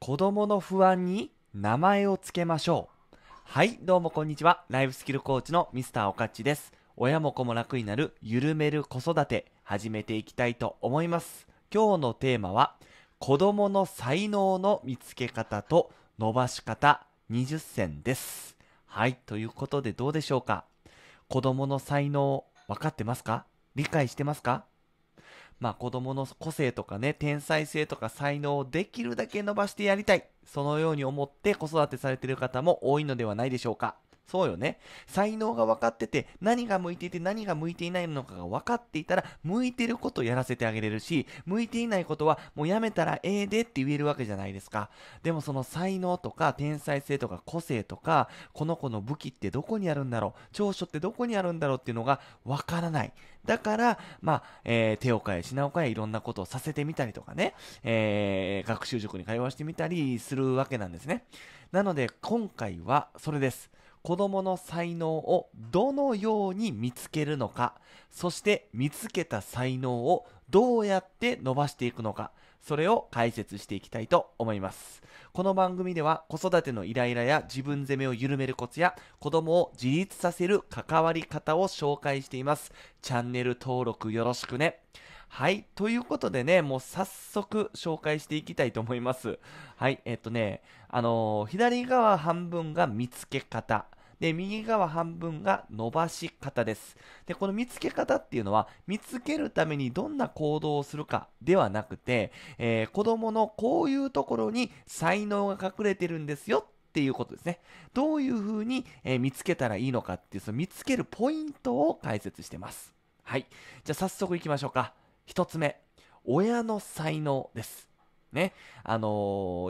子供の不安に名前をつけましょう。はい、どうもこんにちは。ライフスキルコーチのミスターおかっちです。親も子も楽になる緩める子育て、始めていきたいと思います。今日のテーマは、子供の才能の見つけ方と伸ばし方20選です。はい、ということでどうでしょうか子供の才能分かってますか理解してますかまあ子供の個性とかね、天才性とか才能をできるだけ伸ばしてやりたい。そのように思って子育てされている方も多いのではないでしょうか。そうよね。才能が分かってて、何が向いていて何が向いていないのかが分かっていたら、向いてることやらせてあげれるし、向いていないことはもうやめたらええでって言えるわけじゃないですか。でもその才能とか天才性とか個性とか、この子の武器ってどこにあるんだろう、長所ってどこにあるんだろうっていうのが分からない。だから、まあ、えー、手を変え、品を変え、いろんなことをさせてみたりとかね、えー、学習塾に通わしてみたりするわけなんですね。なので、今回はそれです。子供の才能をどのように見つけるのか、そして見つけた才能をどうやって伸ばしていくのか、それを解説していきたいと思います。この番組では子育てのイライラや自分責めを緩めるコツや子供を自立させる関わり方を紹介しています。チャンネル登録よろしくね。はい。ということでね、もう早速紹介していきたいと思います。はい。えっとね、あのー、左側半分が見つけ方。で、右側半分が伸ばし方です。で、この見つけ方っていうのは、見つけるためにどんな行動をするかではなくて、えー、子供のこういうところに才能が隠れてるんですよっていうことですね。どういうふうに、えー、見つけたらいいのかっていう、その見つけるポイントを解説してます。はい。じゃあ早速いきましょうか。1つ目。親の才能です。ね、あの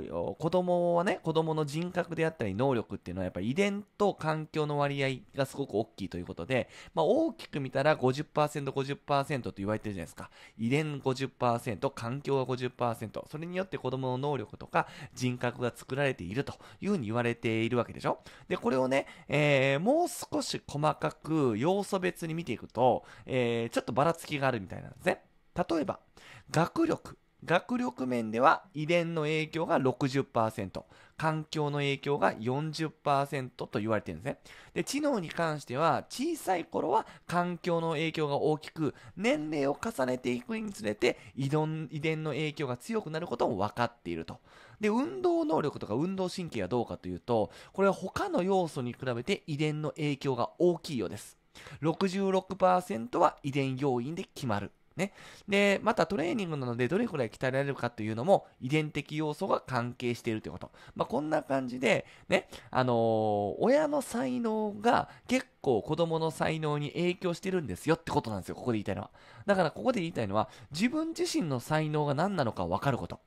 ー、子供はね、子供の人格であったり能力っていうのはやっぱり遺伝と環境の割合がすごく大きいということで、まあ、大きく見たら50%、50%と言われてるじゃないですか。遺伝50%、環境が50%、それによって子供の能力とか人格が作られているというふうに言われているわけでしょ。で、これをね、えー、もう少し細かく要素別に見ていくと、えー、ちょっとばらつきがあるみたいなんですね。例えば、学力、学力面では遺伝の影響が60%、環境の影響が40%と言われてるんですね。で、知能に関しては小さい頃は環境の影響が大きく、年齢を重ねていくにつれて遺伝の影響が強くなることも分かっていると。で、運動能力とか運動神経はどうかというと、これは他の要素に比べて遺伝の影響が大きいようです。66%は遺伝要因で決まる。ね。で、またトレーニングなのでどれくらい鍛えられるかというのも遺伝的要素が関係しているということ。まあ、こんな感じで、ね、あのー、親の才能が結構子供の才能に影響してるんですよってことなんですよ、ここで言いたいのは。だからここで言いたいのは、自分自身の才能が何なのか分かること。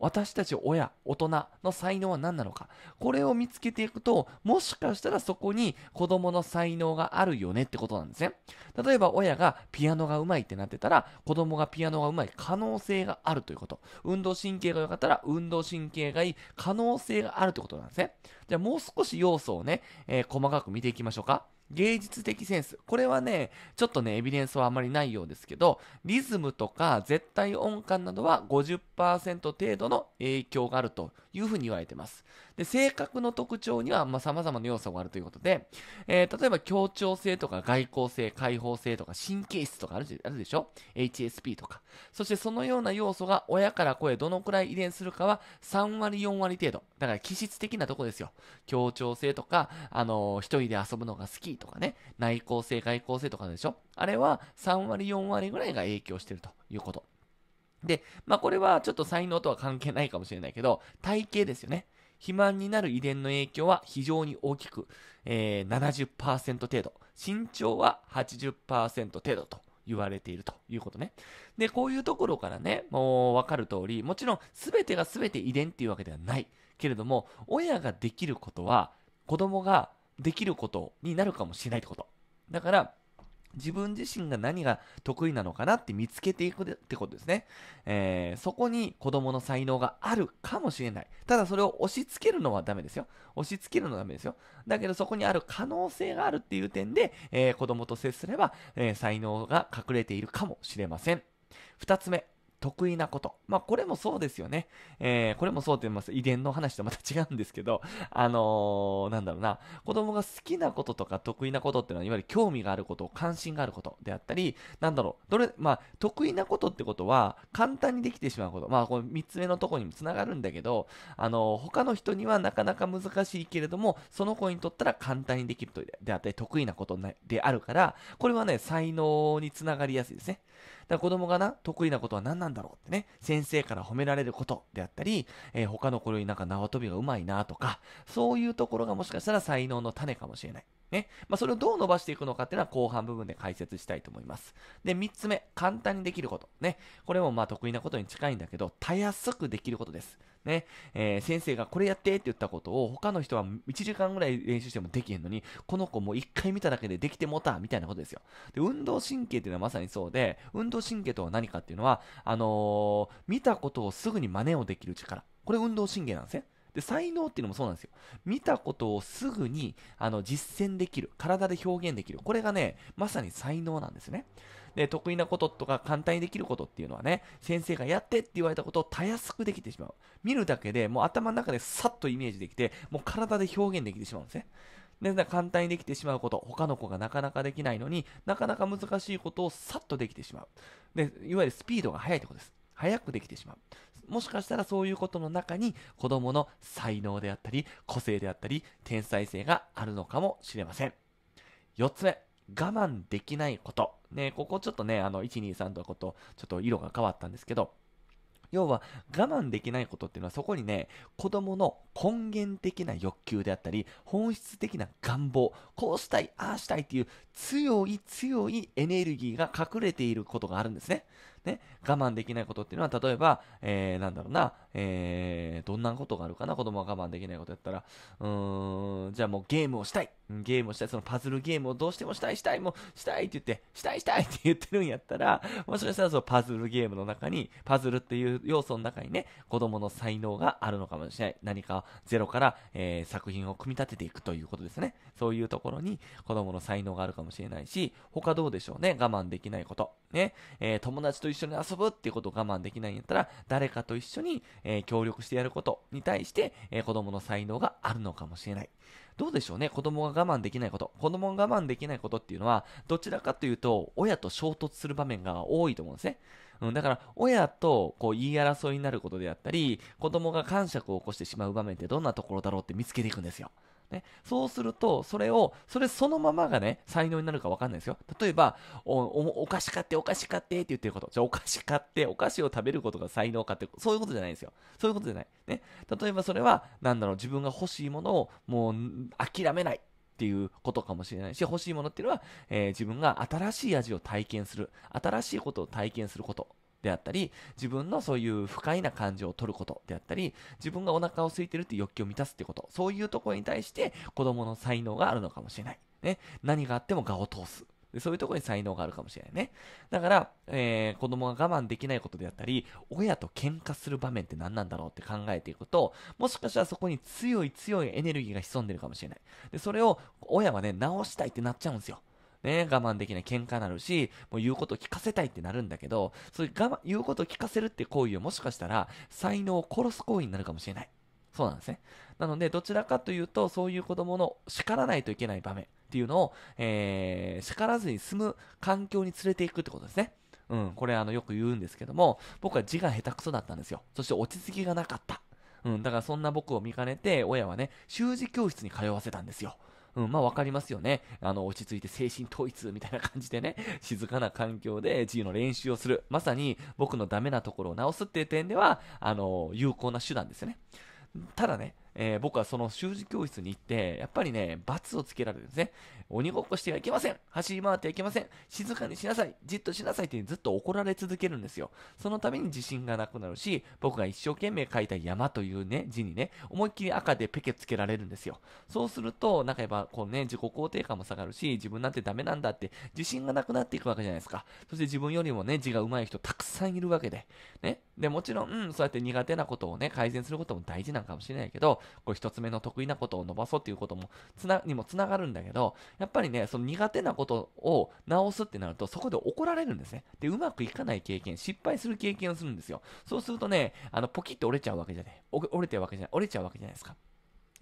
私たち親、大人の才能は何なのか。これを見つけていくと、もしかしたらそこに子供の才能があるよねってことなんですね。例えば親がピアノが上手いってなってたら、子供がピアノが上手い可能性があるということ。運動神経が良かったら、運動神経がいい可能性があるということなんですね。じゃあもう少し要素をね、えー、細かく見ていきましょうか。芸術的センス。これはね、ちょっとね、エビデンスはあまりないようですけど、リズムとか絶対音感などは50%程度の影響があるというふうに言われてます。で、性格の特徴には、まあ、様々な要素があるということで、えー、例えば協調性とか外交性、開放性とか神経質とかあるあるでしょ ?HSP とか。そしてそのような要素が親から子へどのくらい遺伝するかは3割4割程度。だから気質的なとこですよ。協調性とか、あのー、一人で遊ぶのが好きとかね、内向性、外向性とかでしょあれは3割4割ぐらいが影響してるということ。で、まあこれはちょっと才能とは関係ないかもしれないけど、体型ですよね。肥満になる遺伝の影響は非常に大きく、えー、70%程度、身長は80%程度と言われているということね。で、こういうところからね、もうわかる通り、もちろん全てが全て遺伝っていうわけではない。けれども、親ができることは、子供ができることになるかもしれないってこと。だから、自分自身が何が得意なのかなって見つけていくってことですね。えー、そこに子供の才能があるかもしれない。ただそれを押し付けるのはダメですよ。押し付けるのはダメですよ。だけどそこにある可能性があるっていう点で、えー、子供と接すれば、えー、才能が隠れているかもしれません。2つ目。得意なこと。まあ、これもそうですよね。えー、これもそうって言います。遺伝の話とまた違うんですけど、あのー、なんだろうな。子供が好きなこととか得意なことっていうのは、いわゆる興味があること、関心があることであったり、なんだろう。どれ、まあ、得意なことってことは、簡単にできてしまうこと。まあ、この3つ目のとこにもつながるんだけど、あのー、他の人にはなかなか難しいけれども、その子にとったら簡単にできるとであったり、得意なことであるから、これはね、才能につながりやすいですね。だ子供がな、得意なことは何なんだろうってね、先生から褒められることであったり、えー、他の子よりなんか縄跳びがうまいなとか、そういうところがもしかしたら才能の種かもしれない。ね。まあ、それをどう伸ばしていくのかっていうのは後半部分で解説したいと思います。で、3つ目、簡単にできること。ね。これもまあ得意なことに近いんだけど、たやすくできることです。ね。えー、先生がこれやってって言ったことを他の人は1時間ぐらい練習してもできへんのに、この子も1回見ただけでできてもた、みたいなことですよ。で、運動神経っていうのはまさにそうで、運動神経とは何かっていうのは、あのー、見たことをすぐに真似をできる力。これ運動神経なんですね。で、才能っていうのもそうなんですよ。見たことをすぐに、あの、実践できる。体で表現できる。これがね、まさに才能なんですね。で、得意なこととか簡単にできることっていうのはね、先生がやってって言われたことをたやすくできてしまう。見るだけで、もう頭の中でさっとイメージできて、もう体で表現できてしまうんですね。で、簡単にできてしまうこと、他の子がなかなかできないのになかなか難しいことをさっとできてしまう。で、いわゆるスピードが速いってことです。早くできてしまう。もしかしたらそういうことの中に子供の才能であったり、個性であったり、天才性があるのかもしれません。4つ目、我慢できないこと。ね、ここちょっとね、あの、123とはこと、ちょっと色が変わったんですけど、要は我慢できないことっていうのはそこにね子供の根源的な欲求であったり本質的な願望こうしたいああしたいっていう強い強いエネルギーが隠れていることがあるんですねね、我慢できないことっていうのは、例えば、えー、なんだろうな、えー、どんなことがあるかな、子供が我慢できないことやったら、うーん、じゃあもうゲームをしたい。ゲームをしたい。そのパズルゲームをどうしてもしたい、したい、もう、したいって言って、したい、したいって言ってるんやったら、もしかしたらそのパズルゲームの中に、パズルっていう要素の中にね、子供の才能があるのかもしれない。何かゼロから、えー、作品を組み立てていくということですね。そういうところに子供の才能があるかもしれないし、他どうでしょうね。我慢できないこと。ね。えー、友達とと一緒に遊ぶっていうことを我慢できないんやったら、誰かと一緒に、えー、協力してやることに対して、えー、子供の才能があるのかもしれない。どうでしょうね子供が我慢できないこと。子供が我慢できないことっていうのは、どちらかというと、親と衝突する場面が多いと思うんですね。うん、だから、親とこう言い争いになることであったり、子供が感触を起こしてしまう場面ってどんなところだろうって見つけていくんですよ。ね、そうすると、それを、それそのままがね、才能になるか分かんないですよ。例えば、お、お、お菓子買って、お菓子買ってって言ってること。じゃあ、お菓子買って、お菓子を食べることが才能かって、そういうことじゃないですよ。そういうことじゃない。ね。例えば、それは、なんだろう、自分が欲しいものを、もう、諦めない。っていうことかもしれないし、欲しいものっていうのは、えー、自分が新しい味を体験する、新しいことを体験することであったり、自分のそういう不快な感情を取ることであったり、自分がお腹を空いてるって欲求を満たすってこと、そういうところに対して子供の才能があるのかもしれない。ね。何があっても我を通す。でそういうところに才能があるかもしれないね。だから、えー、子供が我慢できないことであったり、親と喧嘩する場面って何なんだろうって考えていくと、もしかしたらそこに強い強いエネルギーが潜んでるかもしれない。で、それを親はね、直したいってなっちゃうんですよ。ね、我慢できない喧嘩になるし、もう言うことを聞かせたいってなるんだけど、そういう我慢、言うことを聞かせるって行為をもしかしたら、才能を殺す行為になるかもしれない。そうなんですね。なので、どちらかというと、そういう子供の叱らないといけない場面っていうのを、えー、叱らずに済む環境に連れていくってことですね。うん、これあのよく言うんですけども、僕は字が下手くそだったんですよ。そして落ち着きがなかった。うん、だからそんな僕を見かねて、親はね、習字教室に通わせたんですよ。うん、まあ分かりますよね。あの、落ち着いて精神統一みたいな感じでね、静かな環境で G の練習をする。まさに僕のダメなところを直すっていう点では、あの、有効な手段ですよね。ただね、えー、僕はその習字教室に行って、やっぱりね、罰をつけられるんですね。鬼ごっこしてはいけません走り回ってはいけません静かにしなさいじっとしなさいってずっと怒られ続けるんですよ。そのために自信がなくなるし、僕が一生懸命書いた山というね、字にね、思いっきり赤でペケつけられるんですよ。そうすると、なんかやっぱこうね、自己肯定感も下がるし、自分なんてダメなんだって自信がなくなっていくわけじゃないですか。そして自分よりもね、字が上手い人たくさんいるわけで。ね。で、もちろん、うん、そうやって苦手なことをね、改善することも大事なんかもしれないけど、こう1つ目の得意なことを伸ばそうっていうこともつなにもつながるんだけどやっぱりねその苦手なことを直すってなるとそこで怒られるんですねでうまくいかない経験失敗する経験をするんですよそうするとねあのポキッと折れちゃうわけじゃない折れてるわけじゃない折れちゃうわけじゃないですか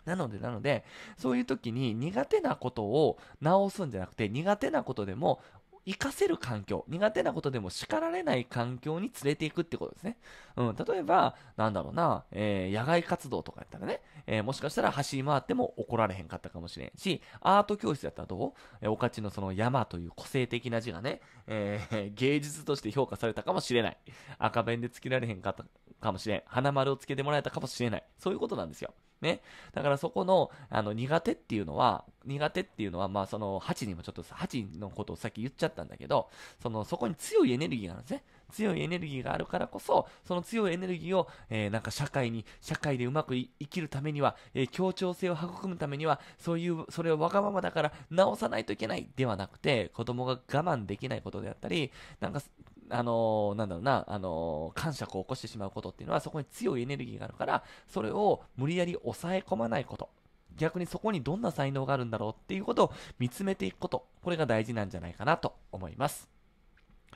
なので、なので、そういう時に苦手なことを直すんじゃなくて、苦手なことでも、活かせる環境、苦手なことでも叱られない環境に連れていくってことですね。うん、例えば、なんだろうな、えー、野外活動とかやったらね、えー、もしかしたら走り回っても怒られへんかったかもしれんし、アート教室やったらどうえー、おかちのその山という個性的な字がね、えー、芸術として評価されたかもしれない。赤ペンでつけられへんかったかもしれん。花丸をつけてもらえたかもしれない。そういうことなんですよ。ね。だからそこの、あの、苦手っていうのは、苦手っていうのは、まあその、8にもちょっと、8のことをさっき言っちゃったんだけど、その、そこに強いエネルギーがあるんですね。強いエネルギーがあるからこそ、その強いエネルギーを、えー、なんか社会に、社会でうまく生きるためには、えー、協調性を育むためには、そういう、それをわがままだから直さないといけないではなくて、子供が我慢できないことであったり、なんか、あのなんだろうな、あのー、感触を起こしてしまうことっていうのは、そこに強いエネルギーがあるから、それを無理やり抑え込まないこと。逆にそこにどんな才能があるんだろうっていうことを見つめていくこと。これが大事なんじゃないかなと思います。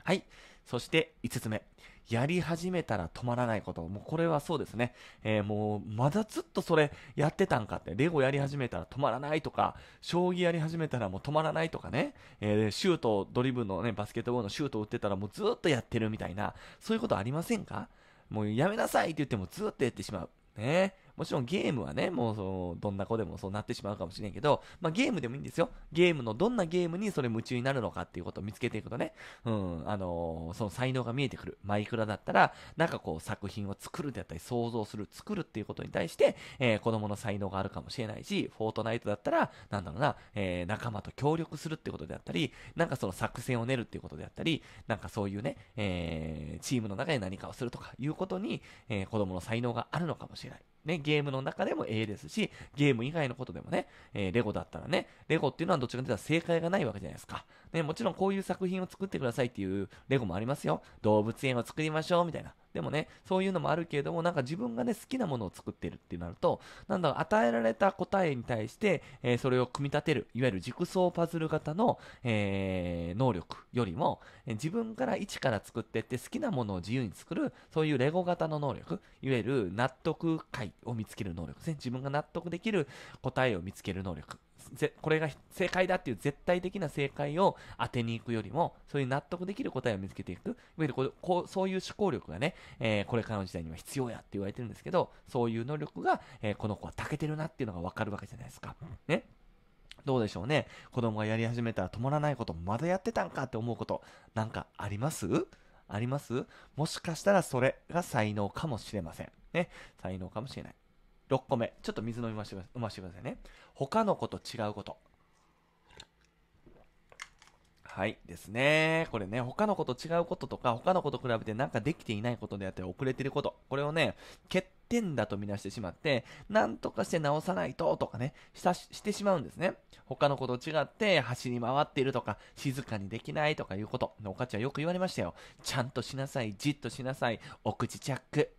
はい。そして5つ目。やり始めたら止まらないこと。もうこれはそうですね。えー、もう、まだずっとそれやってたんかって。レゴやり始めたら止まらないとか、将棋やり始めたらもう止まらないとかね。えー、シュート、ドリブンのね、バスケットボールのシュート打ってたらもうずっとやってるみたいな、そういうことありませんかもうやめなさいって言ってもずっとやってしまう。ね。もちろんゲームはね、もうそのどんな子でもそうなってしまうかもしれんけど、まあ、ゲームでもいいんですよ。ゲームのどんなゲームにそれ夢中になるのかっていうことを見つけていくとね、うん、あのー、その才能が見えてくる。マイクラだったら、なんかこう作品を作るであったり、想像する、作るっていうことに対して、えー、子供の才能があるかもしれないし、フォートナイトだったら、なんだろうな、えー、仲間と協力するってことであったり、なんかその作戦を練るっていうことであったり、なんかそういうね、えー、チームの中で何かをするとかいうことに、えー、子供の才能があるのかもしれない。ね、ゲームの中でも A ですし、ゲーム以外のことでもね、えー、レゴだったらね、レゴっていうのはどちちかというと正解がないわけじゃないですか。ね、もちろんこういう作品を作ってくださいっていうレゴもありますよ。動物園を作りましょうみたいな。でもね、そういうのもあるけれども、なんか自分がね、好きなものを作ってるってなると、なんだろう、与えられた答えに対して、えー、それを組み立てる、いわゆる軸装パズル型の、えー、能力よりも、えー、自分から一から作ってって好きなものを自由に作る、そういうレゴ型の能力、いわゆる納得解を見つける能力ですね。自分が納得できる答えを見つける能力これが正解だっていう絶対的な正解を当てに行くよりも、そういう納得できる答えを見つけていく、いわゆるこうこうそういう思考力がね、えー、これからの時代には必要やって言われてるんですけど、そういう能力が、えー、この子は長けてるなっていうのがわかるわけじゃないですか。ね。どうでしょうね。子供がやり始めたら止まらないこと、まだやってたんかって思うこと、なんかありますありますもしかしたらそれが才能かもしれません。ね。才能かもしれない。6個目。ちょっと水飲みましてくださいね。他の子と違うこと。はい。ですね。これね、他の子と違うこととか、他の子と比べてなんかできていないことであったり、遅れてること。これをね、欠点だと見なしてしまって、なんとかして直さないととかね、したしてしまうんですね。他の子と違って走り回っているとか、静かにできないとかいうこと。おかちゃんよく言われましたよ。ちゃんとしなさい、じっとしなさい、お口チャック。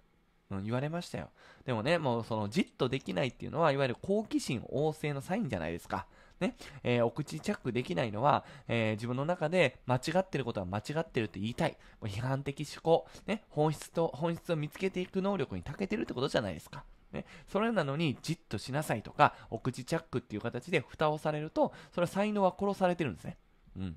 うん、言われましたよ。でもね、もうそのじっとできないっていうのは、いわゆる好奇心旺盛のサインじゃないですか。ね、えー、お口チャックできないのは、えー、自分の中で間違ってることは間違ってるって言いたい。もう批判的思考、ね、本質と、本質を見つけていく能力に長けてるってことじゃないですか。ね、それなのにじっとしなさいとか、お口チャックっていう形で蓋をされると、それは才能は殺されてるんですね。うん。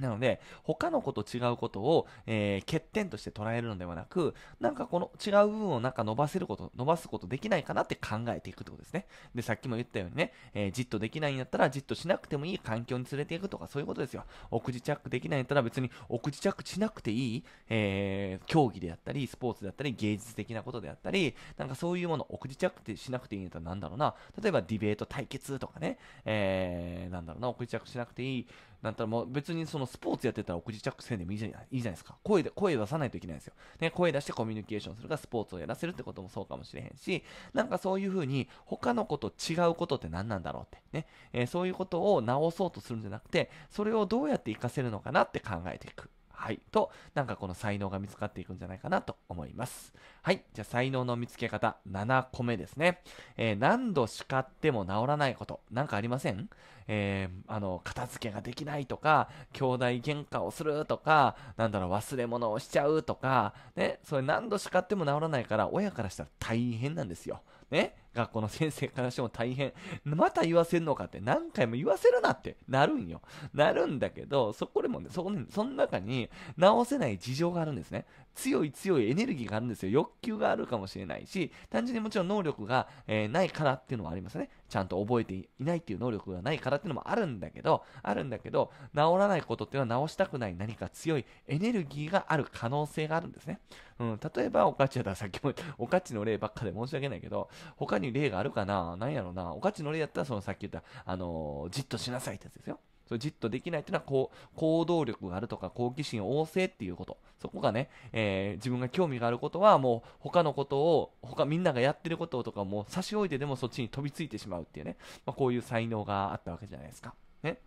なので、他の子と違うことを、えー、欠点として捉えるのではなく、なんかこの違う部分をなんか伸ばせること、伸ばすことできないかなって考えていくってことですね。で、さっきも言ったようにね、えー、じっとできないんだったら、じっとしなくてもいい環境に連れていくとか、そういうことですよ。おじチャックできないんだったら別におじチャックしなくていい、えー、競技であったり、スポーツであったり、芸術的なことであったり、なんかそういうもの、おじチャックしなくていいんだったらなんだろうな、例えばディベート対決とかね、えー、なんだろうな、奥じチャックしなくていい、なんたらもう別にそのスポーツやってたらお口チャックせんでもいいじゃないいいじゃないですか。声で、声出さないといけないんですよ。ね、声出してコミュニケーションするがスポーツをやらせるってこともそうかもしれへんし、なんかそういうふうに他の子と違うことって何なんだろうってね、えー、そういうことを直そうとするんじゃなくて、それをどうやって活かせるのかなって考えていく。はい。と、なんかこの才能が見つかっていくんじゃないかなと思います。はい。じゃあ、才能の見つけ方、7個目ですね。えー、何度叱っても治らないこと、なんかありませんえー、あの、片付けができないとか、兄弟喧嘩をするとか、なんだろう、忘れ物をしちゃうとか、ね、それ何度叱っても治らないから、親からしたら大変なんですよ。ね、学校の先生からしても大変。また言わせるのかって何回も言わせるなってなるんよ。なるんだけど、そこでもね、そこに、その中に直せない事情があるんですね。強い強いエネルギーがあるんですよ。欲求があるかもしれないし、単純にもちろん能力が、えー、ないからっていうのもありますね。ちゃんと覚えていないっていう能力がないからっていうのもあるんだけど、あるんだけど、治らないことっていうのは治したくない何か強いエネルギーがある可能性があるんですね。うん、例えば、おかちだったらさっきも、おかちの例ばっかで申し訳ないけど、他に例があるかな何やろなおかちの例やったら、そのさっき言った、あのー、じっとしなさいってやつですよ。それじっとできないっていうのは、こう、行動力があるとか、好奇心旺盛っていうこと。そこがね、えー、自分が興味があることは、もう、他のことを、他みんながやってることとかも差し置いてでもそっちに飛びついてしまうっていうね、まあ、こういう才能があったわけじゃないですか。ね。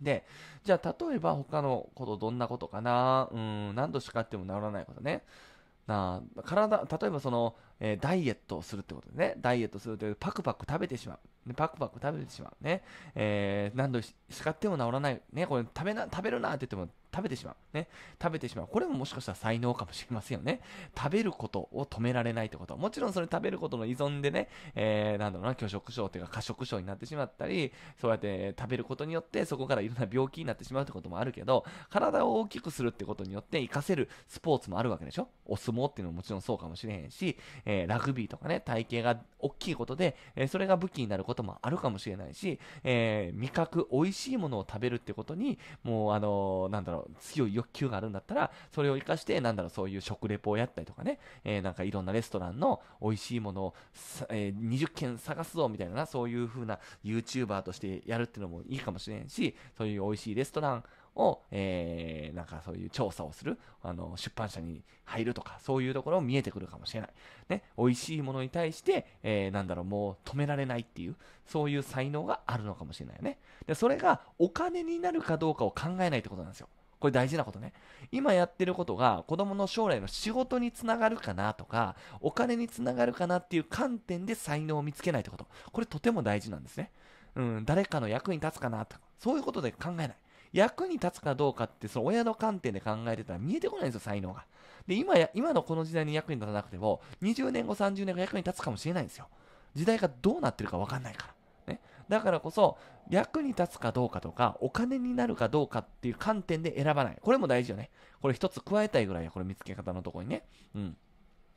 で、じゃあ、例えば他のこと、どんなことかな、うん、何度叱っても治らないことね。なあ体、例えばその、えー、ダイエットをするってことでね。ダイエットするというパクパク食べてしまう。パクパク食べてしまう。ね。えー、何度叱っても治らない。ね。これ食べな、食べるなって言っても食べてしまう。ね。食べてしまう。これももしかしたら才能かもしれませんよね。食べることを止められないってこと。もちろんそれ食べることの依存でね、えー、なんだろうな、拒食症というか過食症になってしまったり、そうやって食べることによってそこからいろんな病気になってしまうってこともあるけど、体を大きくするってことによって活かせるスポーツもあるわけでしょお相撲っていうのももちろんそうかもしれへんし、えー、ラグビーとかね、体型が大きいことで、えそれが武器になることもあるかもしれないし、え味覚、美味しいものを食べるってことに、もう、あのなんだろう、強い欲求があるんだったら、それを活かして、なんだろう、そういう食レポをやったりとかね、えなんかいろんなレストランの美味しいものを、え20件探すぞ、みたいな、そういう風な YouTuber としてやるっていうのもいいかもしれんし、そういう美味しいレストランを、えー、なんかそういう調査をする、あの、出版社に入るとか、そういうところ見えてくるかもしれない。ね、美味しいものに対して、えー、なんだろう、もう止められないっていう、そういう才能があるのかもしれないよね。で、それがお金になるかどうかを考えないってことなんですよ。これ大事なことね。今やってることが子供の将来の仕事につながるかなとか、お金につながるかなっていう観点で才能を見つけないってこと。これとても大事なんですね。うん、誰かの役に立つかなとか、そういうことで考えない。役に立つかどうかって、その親の観点で考えてたら見えてこないんですよ、才能が。で、今や、今のこの時代に役に立たなくても、20年後、30年後役に立つかもしれないんですよ。時代がどうなってるかわかんないから。ね。だからこそ、役に立つかどうかとか、お金になるかどうかっていう観点で選ばない。これも大事よね。これ一つ加えたいぐらいや、これ見つけ方のとこにね。うん。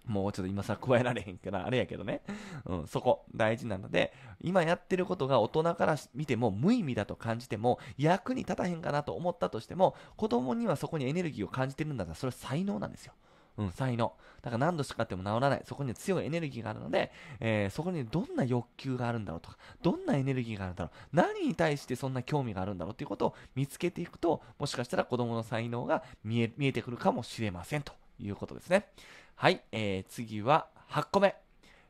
もうちょっと今さ、加えられへんから、あれやけどね。うん、そこ、大事なので、今やってることが大人から見ても無意味だと感じても、役に立たへんかなと思ったとしても、子供にはそこにエネルギーを感じてるんだったら、それは才能なんですよ。うん、才能。だから何度叱っても治らない。そこには強いエネルギーがあるので、えー、そこにどんな欲求があるんだろうとか、どんなエネルギーがあるんだろう、何に対してそんな興味があるんだろうということを見つけていくと、もしかしたら子供の才能が見え見えてくるかもしれませんということですね。はい、えー、次は8個目。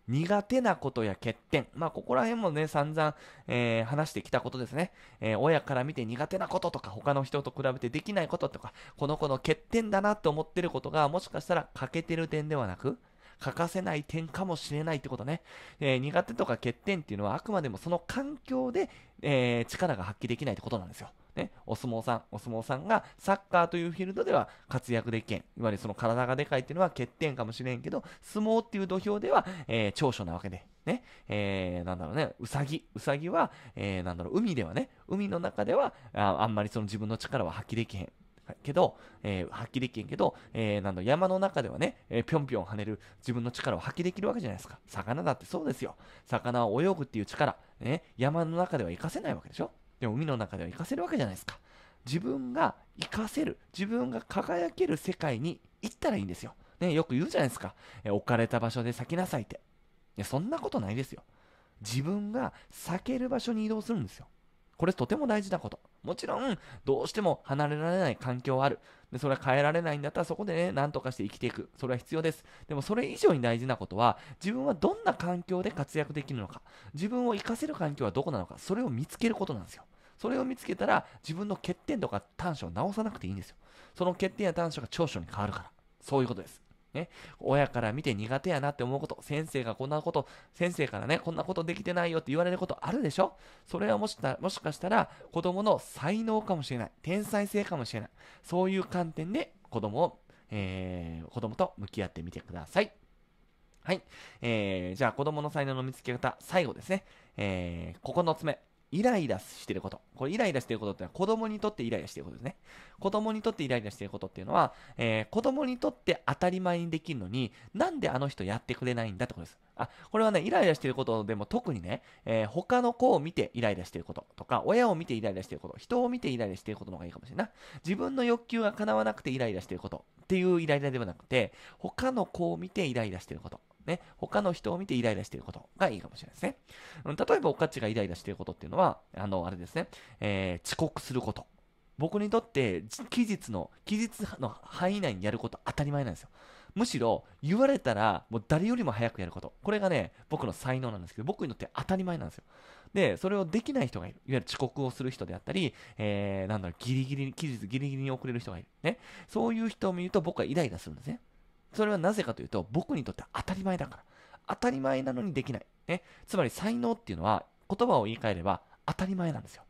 苦手なことや欠点。まあ、ここら辺もね、散々、えー、話してきたことですね。えー、親から見て苦手なこととか、他の人と比べてできないこととか、この子の欠点だなと思ってることが、もしかしたら欠けてる点ではなく、欠かせない点かもしれないってことね。えー、苦手とか欠点っていうのは、あくまでもその環境で、え力が発揮できないってことなんですよ。ね、お相撲さん、お相撲さんがサッカーというフィールドでは活躍できん。いわゆるその体がでかいっていうのは欠点かもしれんけど、相撲っていう土俵では、えー、長所なわけで。ね、えー、なんだろうね、うさぎ、うさぎは、えー、なんだろう、海ではね、海の中では、ああんまりその自分の力は発揮できへん。けど、えー、発揮できへんけど、えー、なんだ山の中ではね、えぴょんぴょん跳ねる自分の力を発揮できるわけじゃないですか。魚だってそうですよ。魚は泳ぐっていう力、ね、山の中では活かせないわけでしょ。でも海の中では生かせるわけじゃないですか。自分が生かせる、自分が輝ける世界に行ったらいいんですよ。ね、よく言うじゃないですか。え置かれた場所で咲きなさいって。いや、そんなことないですよ。自分が避ける場所に移動するんですよ。これとても大事なこと。もちろん、どうしても離れられない環境はある。で、それは変えられないんだったらそこでね、なんとかして生きていく。それは必要です。でもそれ以上に大事なことは、自分はどんな環境で活躍できるのか。自分を活かせる環境はどこなのか。それを見つけることなんですよ。それを見つけたら、自分の欠点とか短所を直さなくていいんですよ。その欠点や短所が長所に変わるから。そういうことです。ね、親から見て苦手やなって思うこと、先生がこんなこと、先生からね、こんなことできてないよって言われることあるでしょそれはもしもしかしたら子供の才能かもしれない、天才性かもしれない、そういう観点で子供を、えー、子供と向き合ってみてください。はい。えー、じゃあ子供の才能の見つけ方、最後ですね。えー、9つ目。イライラしてること。これイライラしてることってのは子供にとってイライラしてることですね。子供にとってイライラしてることっていうのは、えー、子供にとって当たり前にできるのに、なんであの人やってくれないんだってことです。あ、これはね、イライラしてることでも特にね、えー、他の子を見てイライラしてることとか、親を見てイライラしてること、人を見てイライラしてることの方がいいかもしれない自分の欲求が叶わなくてイライラしてることっていうイライラではなくて、他の子を見てイライラしてること。ね、他の人を見てイライラしていることがいいかもしれないですね。例えば、おかちがイライラしていることっていうのは、あの、あれですね、えー、遅刻すること。僕にとって期日の期日の範囲内にやること当たり前なんですよむしろ言われたらもう誰よりも早くやることこれがね僕の才能なんですけど僕にとって当たり前なんですよでそれをできない人がいるいわゆる遅刻をする人であったり、えー、なんだろうギリギリに期日ギリギリに遅れる人がいるねそういう人を見ると僕はイライラするんですねそれはなぜかというと、僕にとっては当たり前だから。当たり前なのにできない。ね、つまり才能っていうのは、言葉を言い換えれば当たり前なんですよ。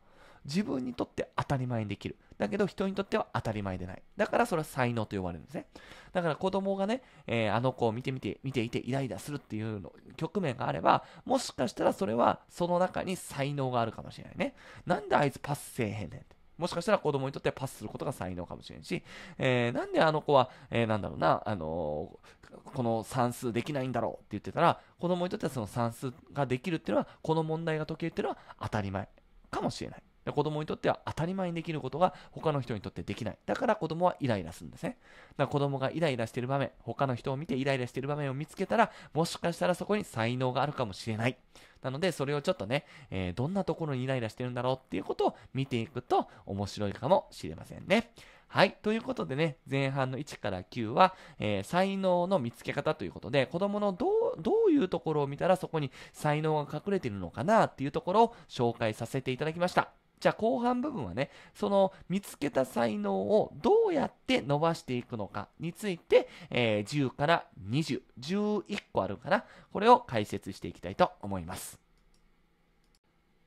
自分にとって当たり前にできる。だけど人にとっては当たり前でない。だからそれは才能と呼ばれるんですね。だから子供がね、えー、あの子を見てみて、見ていてイライラするっていうの局面があれば、もしかしたらそれはその中に才能があるかもしれないね。なんであいつパスせえへんねんって。もしかしたら子供にとってはパスすることが才能かもしれんし、えー、なんであの子は、えー、なんだろうな、あのー、この算数できないんだろうって言ってたら、子供にとってはその算数ができるっていうのは、この問題が解けるっていうのは当たり前かもしれない。で子供にとっては当たり前にできることが他の人にとってできない。だから子供はイライラするんですね。だから子供がイライラしている場面、他の人を見てイライラしている場面を見つけたら、もしかしたらそこに才能があるかもしれない。なので、それをちょっとね、えー、どんなところにイライラしてるんだろうっていうことを見ていくと面白いかもしれませんね。はい。ということでね、前半の1から9は、えー、才能の見つけ方ということで、子供のどう、どういうところを見たらそこに才能が隠れているのかなっていうところを紹介させていただきました。じゃあ後半部分はね、その見つけた才能をどうやって伸ばしていくのかについて、えー、10から20、11個あるかな。これを解説していきたいと思います。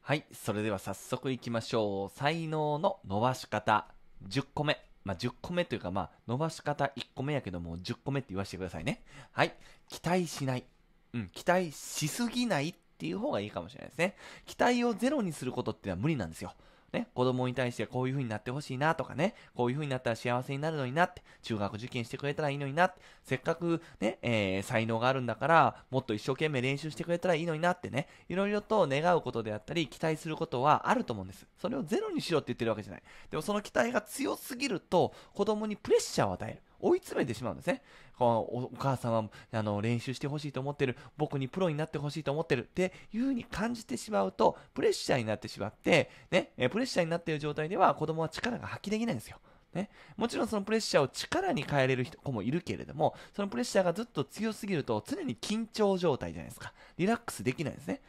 はい、それでは早速いきましょう。才能の伸ばし方、10個目。まあ、10個目というか、まあ、伸ばし方1個目やけども、10個目って言わせてくださいね。はい。期待しない。うん、期待しすぎないっっていう方がいいかもしれないですね。期待をゼロにすることっていうのは無理なんですよ。ね、子供に対してこういう風になってほしいなとかね、こういう風になったら幸せになるのになって、中学受験してくれたらいいのになって、せっかくね、えー、才能があるんだから、もっと一生懸命練習してくれたらいいのになってね、いろいろと願うことであったり、期待することはあると思うんです。それをゼロにしろって言ってるわけじゃない。でもその期待が強すぎると、子供にプレッシャーを与える。追い詰めてしまうんですね。このお母さんはあの練習してほしいと思ってる、僕にプロになってほしいと思ってるっていう風に感じてしまうと、プレッシャーになってしまって、ね、プレッシャーになっている状態では子供は力が発揮できないんですよ。ね、もちろんそのプレッシャーを力に変えれる子もいるけれども、そのプレッシャーがずっと強すぎると常に緊張状態じゃないですか。リラックスできないですね。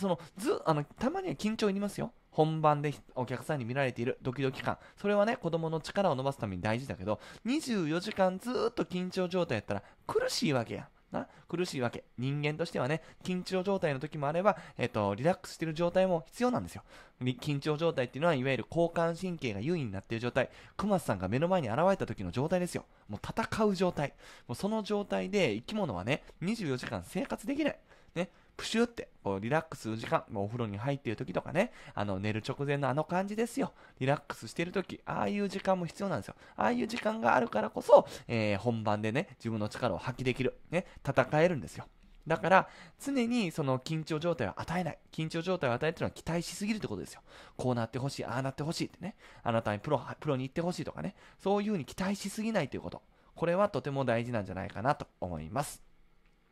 そのずあのたまには緊張いりますよ。本番でお客さんに見られているドキドキ感。それはね、子供の力を伸ばすために大事だけど、24時間ずっと緊張状態やったら苦しいわけやな苦しいわけ。人間としてはね、緊張状態の時もあれば、えっ、ー、と、リラックスしてる状態も必要なんですよ。緊張状態っていうのは、いわゆる交感神経が優位になっている状態。熊さんが目の前に現れた時の状態ですよ。もう戦う状態。もうその状態で生き物はね、24時間生活できない。ね。プシュってこうリラックスする時間、もうお風呂に入っている時とかね、あの寝る直前のあの感じですよ。リラックスしてる時、ああいう時間も必要なんですよ。ああいう時間があるからこそ、えー、本番でね、自分の力を発揮できる、ね、戦えるんですよ。だから、常にその緊張状態を与えない。緊張状態を与えるというのは期待しすぎるってことですよ。こうなってほしい、ああなってほしいってね。あなたにプロプロに行ってほしいとかね。そういうふうに期待しすぎないということ。これはとても大事なんじゃないかなと思います。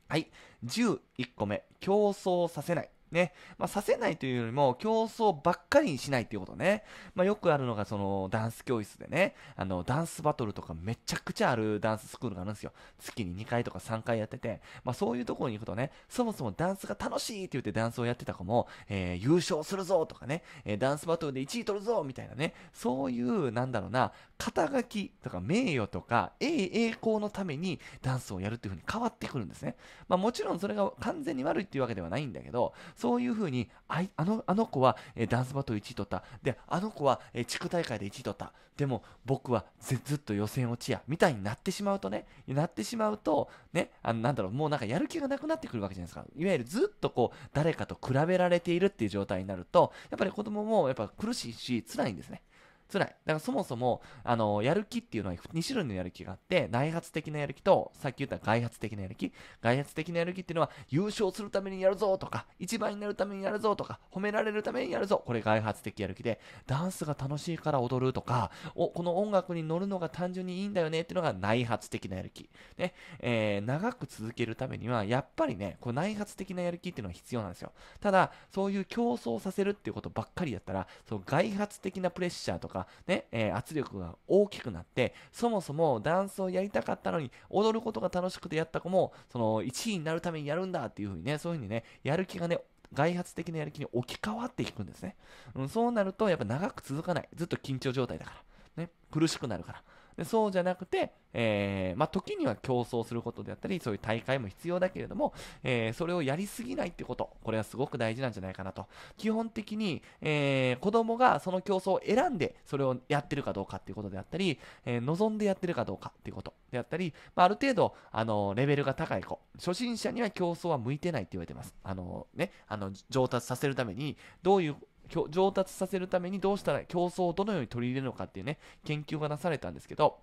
はい。11個目、競争させない。ね。まあ、させないというよりも、競争ばっかりにしないっていうことね。まあ、よくあるのが、その、ダンス教室でね、あの、ダンスバトルとかめちゃくちゃあるダンススクールがあるんですよ。月に2回とか3回やってて、まあ、そういうところに行くとね、そもそもダンスが楽しいって言ってダンスをやってた子も、えー、優勝するぞとかね、えー、ダンスバトルで1位取るぞみたいなね、そういう、なんだろうな、肩書きとか名誉とか、栄栄光のためにダンスをやるっていう風に変わってくるんですね。まあ、もちろんそれが完全に悪いっていうわけではないんだけど、そういうふうにあいあのあの子は、えダンスバトル1位取ったであの子は、え地区大会で1位取ったでも僕はずっと予選落ちやみたいになってしまうとねなってしまうとねあのなんだろうもうなんかやる気がなくなってくるわけじゃないですかいわゆるずっとこう誰かと比べられているっていう状態になるとやっぱり子供もやっぱ苦しいし辛いんですね辛い。だからそもそも、あの、やる気っていうのは2種類のやる気があって、内発的なやる気と、さっき言った外発的なやる気。外発的なやる気っていうのは、優勝するためにやるぞとか、一番になるためにやるぞとか、褒められるためにやるぞ。これ外発的やる気で、ダンスが楽しいから踊るとか、お、この音楽に乗るのが単純にいいんだよねっていうのが内発的なやる気。ね、えー、長く続けるためには、やっぱりね、こう内発的なやる気っていうのは必要なんですよ。ただ、そういう競争させるっていうことばっかりやったら、その外発的なプレッシャーとか、か、ね、えー、圧力が大きくなって、そもそもダンスをやりたかったのに、踊ることが楽しくてやった子も、その1位になるためにやるんだっていうふうにね、そういうふうにね、やる気がね、外発的なやる気に置き換わっていくんですね。うん、そうなると、やっぱ長く続かない。ずっと緊張状態だから。ね、苦しくなるから。でそうじゃなくて、えー、まあ、時には競争することであったり、そういう大会も必要だけれども、えー、それをやりすぎないってこと、これはすごく大事なんじゃないかなと。基本的に、えー、子供がその競争を選んで、それをやってるかどうかっていうことであったり、えー、望んでやってるかどうかっていうことであったり、まあ、ある程度、あの、レベルが高い子、初心者には競争は向いてないって言われてます。あの、ね、あの、上達させるために、どういう上達させるためにどうしたら競争をどのように取り入れるのかっていうね、研究がなされたんですけど、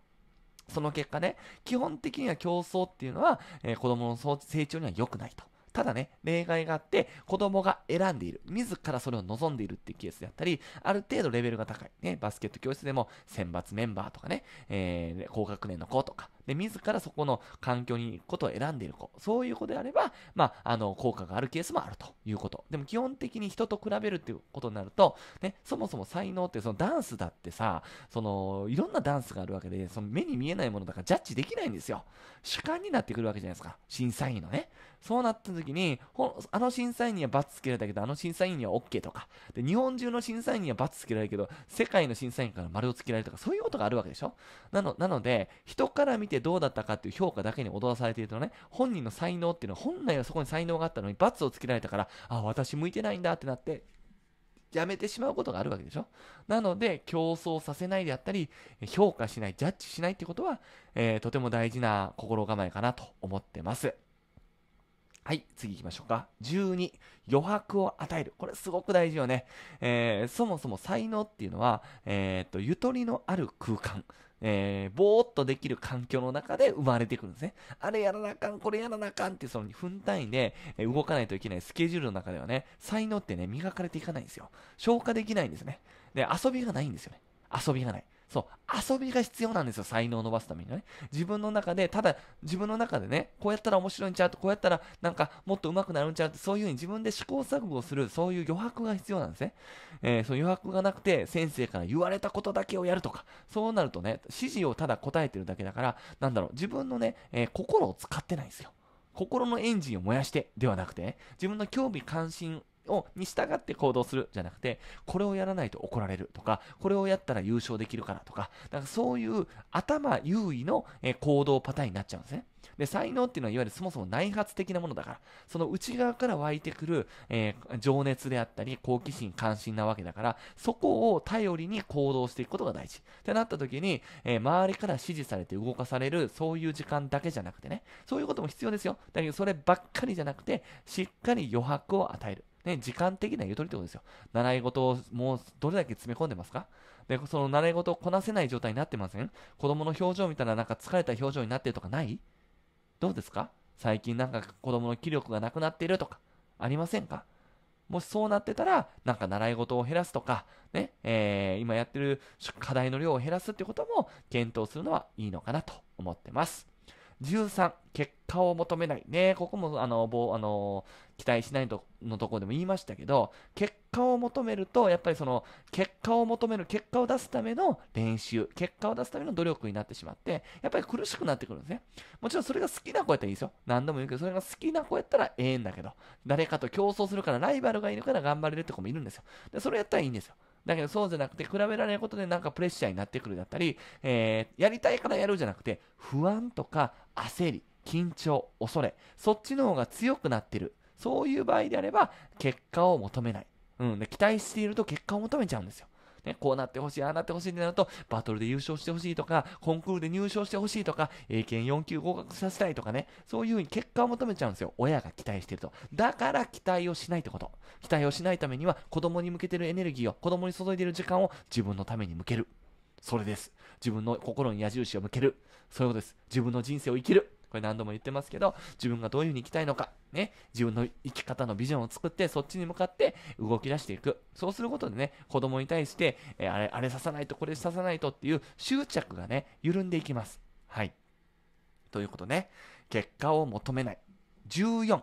その結果ね、基本的には競争っていうのは、えー、子供の成長には良くないと。ただね、例外があって、子供が選んでいる、自らそれを望んでいるっていうケースであったり、ある程度レベルが高い、ね、バスケット教室でも選抜メンバーとかね、えー、高学年の子とか、で、自らそこの環境に行くことを選んでいる子、そういう子であれば、まあ、あの、効果があるケースもあるということ。でも基本的に人と比べるっていうことになると、ね、そもそも才能って、そのダンスだってさ、その、いろんなダンスがあるわけで、その目に見えないものだからジャッジできないんですよ。主観になってくるわけじゃないですか。審査員のね。そうなった時に、あの審査員には罰つけられたけど、あの審査員には OK とか、で日本中の審査員には罰つけられるけど、世界の審査員から丸をつけられるとか、そういうことがあるわけでしょなのなので、人から見てどうだったかっていう評価だけに踊らされているとね、本人の才能っていうのは、本来はそこに才能があったのに罰をつけられたから、あ、私向いてないんだってなって、やめてしまうことがあるわけでしょなので、競争させないであったり、評価しない、ジャッジしないってことは、えー、とても大事な心構えかなと思ってます。はい、次行きましょうか。12、余白を与える。これすごく大事よね。えー、そもそも才能っていうのは、えー、っと、ゆとりのある空間。えー、ぼーっとできる環境の中で生まれてくるんですね。あれやらなあかん、これやらなあかんって、その分単位で動かないといけないスケジュールの中ではね、才能ってね、磨かれていかないんですよ。消化できないんですね。で、遊びがないんですよね。遊びがない。そう、遊びが必要なんですよ、才能を伸ばすためにはね。自分の中で、ただ、自分の中でね、こうやったら面白いんちゃうと、こうやったらなんかもっと上手くなるんちゃうって、そういうふうに自分で試行錯誤をする、そういう余白が必要なんですね。えー、その余白がなくて、先生から言われたことだけをやるとか、そうなるとね、指示をただ答えてるだけだから、なんだろう、自分のね、えー、心を使ってないんですよ。心のエンジンを燃やしてではなくて、ね、自分の興味関心をに従って行動するじゃなくて、これをやらないと怒られるとか、これをやったら優勝できるからとか、だからそういう頭優位の、え行動パターンになっちゃうんですね。で、才能っていうのはいわゆるそもそも内発的なものだから、その内側から湧いてくる、えー、情熱であったり、好奇心、関心なわけだから、そこを頼りに行動していくことが大事。ってなった時に、えー、周りから支持されて動かされる、そういう時間だけじゃなくてね、そういうことも必要ですよ。だけど、そればっかりじゃなくて、しっかり余白を与える。ね、時間的なゆとりってことですよ。習い事をもうどれだけ詰め込んでますかで、その習い事をこなせない状態になってません子供の表情見たらなんか疲れた表情になってるとかないどうですか最近なんか子供の気力がなくなっているとか、ありませんかもしそうなってたら、なんか習い事を減らすとか、ね、えー、今やってる課題の量を減らすってことも検討するのはいいのかなと思ってます。13、結果を求めない。ね、ここも、あの、ぼあの期待しないとのところでも言いましたけど結果を求めるとやっぱりその結果を求める結果を出すための練習結果を出すための努力になってしまってやっぱり苦しくなってくるんですねもちろんそれが好きな子やったらいいですよ何度も言うけどそれが好きな子やったらええんだけど誰かと競争するからライバルがいるから頑張れるって子もいるんですよでそれやったらいいんですよだけどそうじゃなくて比べられることでなんかプレッシャーになってくるだったり、えー、やりたいからやるじゃなくて不安とか焦り緊張恐れそっちの方が強くなってるそういう場合であれば、結果を求めない。うん、で期待していると結果を求めちゃうんですよ。ね、こうなってほしい、ああなってほしいってなると、バトルで優勝してほしいとか、コンクールで入賞してほしいとか、英検4級合格させたいとかね、そういうふうに結果を求めちゃうんですよ。親が期待してると。だから期待をしないってこと。期待をしないためには、子供に向けてるエネルギーを、子供に注いでる時間を自分のために向ける。それです。自分の心に矢印を向ける。そういうことです。自分の人生を生きる。これ何度も言ってますけど、自分がどういう風に生きたいのか、ね、自分の生き方のビジョンを作って、そっちに向かって動き出していく。そうすることでね、子供に対して、えー、あれ、あれ刺さないと、これ刺さないとっていう執着がね、緩んでいきます。はい。ということね、結果を求めない。14。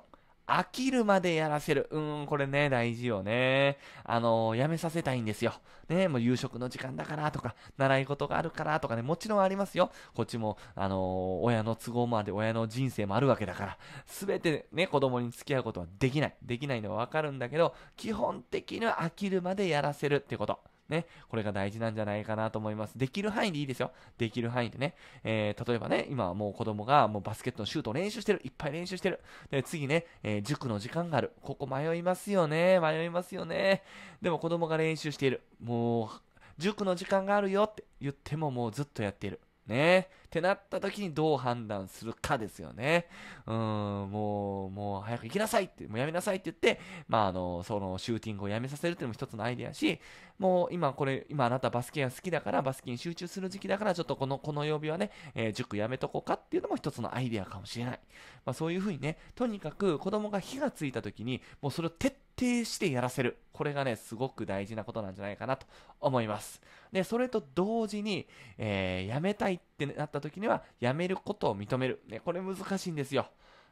飽きるまでやらせる。うん、これね、大事よね。あのー、やめさせたいんですよ。ね、もう夕食の時間だからとか、習い事があるからとかね、もちろんありますよ。こっちも、あのー、親の都合もあって、親の人生もあるわけだから、すべてね、子供に付き合うことはできない。できないのはわかるんだけど、基本的には飽きるまでやらせるってこと。ね、これが大事なんじゃないかなと思います。できる範囲でいいですよ。できる範囲でね、えー、例えばね、今はもう子供がもうバスケットのシュートを練習してる。いっぱい練習してる。で、次ね、えー、塾の時間がある。ここ迷いますよね。迷いますよね。でも子供が練習している。もう、塾の時間があるよって言ってももうずっとやっている。ね。ってなった時にどう判断するかですよね。うん、もう、もう早く行きなさいって、もうやめなさいって言って、まあ、あの、そのシューティングをやめさせるっていうのも一つのアイデアし、もう今これ、今あなたバスケが好きだから、バスケに集中する時期だから、ちょっとこの、この曜日はね、えー、塾やめとこうかっていうのも一つのアイデアかもしれない。まあ、そういうふうにね、とにかく子供が火がついた時に、もうそれを徹定してやらせる。これがね、すごく大事なことなんじゃないかなと思います。で、それと同時に、えー、辞めたいってなった時には、辞めることを認める。ね、これ難しいんですよ。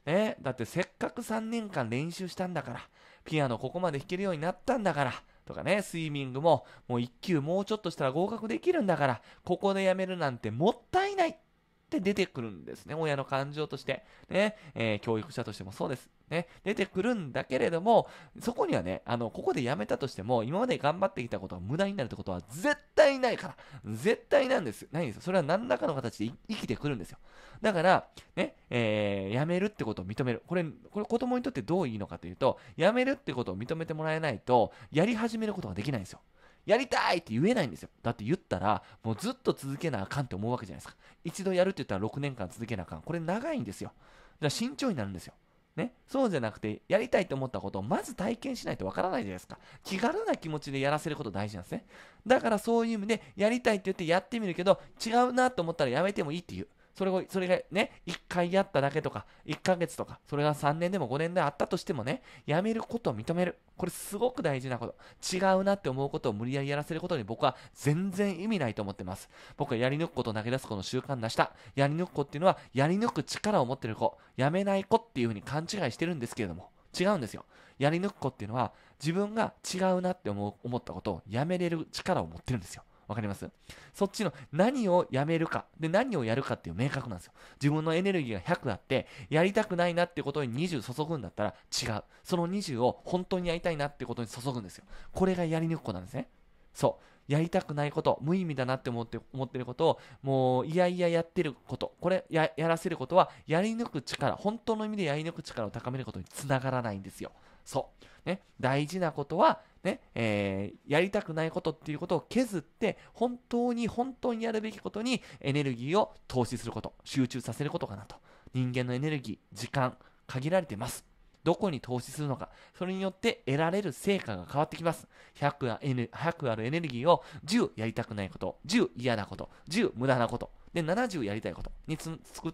ね、だってせっかく3年間練習したんだから、ピアノここまで弾けるようになったんだから、とかね、スイミングももう1級もうちょっとしたら合格できるんだから、ここでやめるなんてもったいないって出てくるんですね。親の感情として。ね。えー、教育者としてもそうです。ね。出てくるんだけれども、そこにはね、あの、ここでやめたとしても、今まで頑張ってきたことが無駄になるってことは絶対ないから。絶対なんです。ないんですよ。それは何らかの形で生きてくるんですよ。だから、ね、えー、めるってことを認める。これ、これ子供にとってどういいのかというと、辞めるってことを認めてもらえないと、やり始めることができないんですよ。やりたいって言えないんですよ。だって言ったら、もうずっと続けなあかんって思うわけじゃないですか。一度やるって言ったら6年間続けなあかん。これ長いんですよ。じゃあ慎重になるんですよ。ね、そうじゃなくて、やりたいと思ったことをまず体験しないとわからないじゃないですか。気軽な気持ちでやらせること大事なんですね。だからそういう意味で、やりたいって言ってやってみるけど、違うなと思ったらやめてもいいっていう。それを、それがね、1回やっただけとか、1ヶ月とか、それが3年でも5年であったとしてもね、やめることを認める。これすごく大事なこと。違うなって思うことを無理やりやらせることに僕は全然意味ないと思ってます。僕はやり抜くことを投げ出すこの習慣なした。やり抜く子っていうのは、やり抜く力を持ってる子、やめない子っていうふうに勘違いしてるんですけれども、違うんですよ。やり抜く子っていうのは、自分が違うなって思う思ったことをやめれる力を持ってるんですよ。わかりますそっちの何をやめるか、で、何をやるかっていう明確なんですよ。自分のエネルギーが100あって、やりたくないなってことに20注ぐんだったら違う。その20を本当にやりたいなってことに注ぐんですよ。これがやりにくくなんですね。そう。やりたくないこと、無意味だなって思って、思ってることを、もう、いやいややってること、これや、やらせることは、やり抜く力、本当の意味でやり抜く力を高めることにつながらないんですよ。そう。ね、大事なことは、ね、えー、やりたくないことっていうことを削って、本当に本当にやるべきことにエネルギーを投資すること、集中させることかなと。人間のエネルギー、時間、限られてます。どこに投資するのか、それによって得られる成果が変わってきます。100, 100あるエネルギーを10やりたくないこと、10嫌なこと、10無駄なこと、で、70やりたいことにつ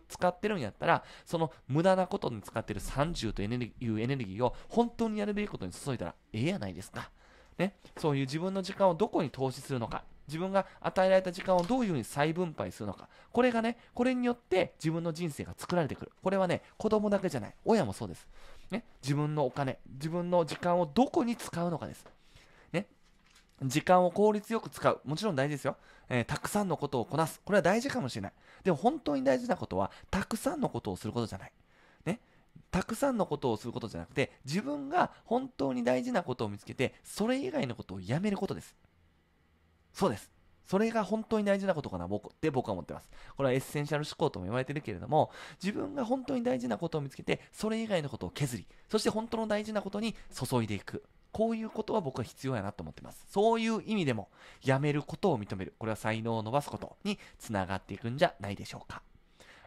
使ってるんやったら、その無駄なことに使ってる30というエネルギーを本当にやるべきことに注いだらええやないですか。ね、そういう自分の時間をどこに投資するのか。自分が与えられた時間をどういうふうに再分配するのか。これがね、これによって自分の人生が作られてくる。これはね、子供だけじゃない。親もそうです。ね、自分のお金、自分の時間をどこに使うのかです。時間を効率よく使う。もちろん大事ですよ、えー、たくさんのことをこなす。これは大事かもしれない。でも本当に大事なことは、たくさんのことをすることじゃない。ね。たくさんのことをすることじゃなくて、自分が本当に大事なことを見つけて、それ以外のことをやめることです。そうです。それが本当に大事なことかな、僕って僕は思ってます。これはエッセンシャル思考とも言われてるけれども、自分が本当に大事なことを見つけて、それ以外のことを削り、そして本当の大事なことに注いでいく。こういうことは僕は必要やなと思ってます。そういう意味でも、やめることを認める。これは才能を伸ばすことにつながっていくんじゃないでしょうか。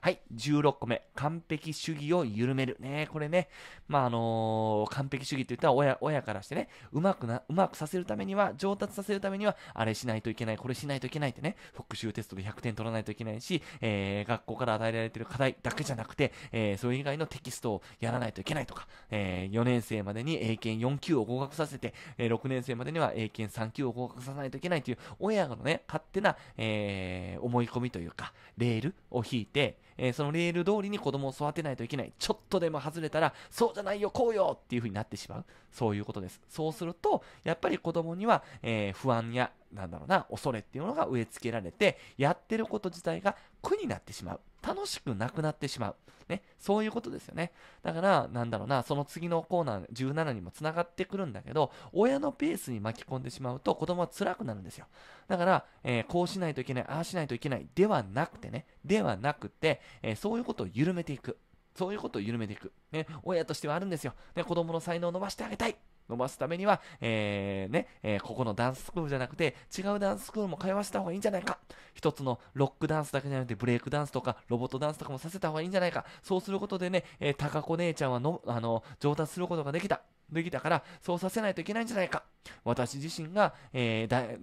はい、16個目、完璧主義を緩める。ね、これね、まあ、あのー、完璧主義って言ったら親、親からしてね、うまくな、うまくさせるためには、上達させるためには、あれしないといけない、これしないといけないってね、復習テストで100点取らないといけないし、えー、学校から与えられてる課題だけじゃなくて、えー、それ以外のテキストをやらないといけないとか、えー、4年生までに英検4級を合格させて、えー、6年生までには英検3級を合格させないといけないという、親のね、勝手な、えー、思い込みというか、レールを引いて、えー、そのレール通りに子供を育てないといけない。ちょっとでも外れたら、そうじゃないよ、こうよっていう風になってしまう。そういうことです。そうすると、やっぱり子供には、えー、不安や、なんだろうな、恐れっていうのが植え付けられて、やってること自体が苦になってしまう。楽しくなくなってしまう。ね、そういうことですよね。だから、なんだろうな、その次のコーナー17にもつながってくるんだけど、親のペースに巻き込んでしまうと子供は辛くなるんですよ。だから、えー、こうしないといけない、ああしないといけないではなくてね、ではなくて、えー、そういうことを緩めていく。そういうことを緩めていく。ね、親としてはあるんですよ。ね、子供の才能を伸ばしてあげたい。伸ばすためには、えー、ね、えー、ここのダンススクールじゃなくて、違うダンススクールも通わせた方がいいんじゃないか。一つのロックダンスだけじゃなくて、ブレイクダンスとか、ロボットダンスとかもさせた方がいいんじゃないか。そうすることでね、えー、高子姉ちゃんはの、あの、上達することができた。できたから、そうさせないといけないんじゃないか。私自身が、えー、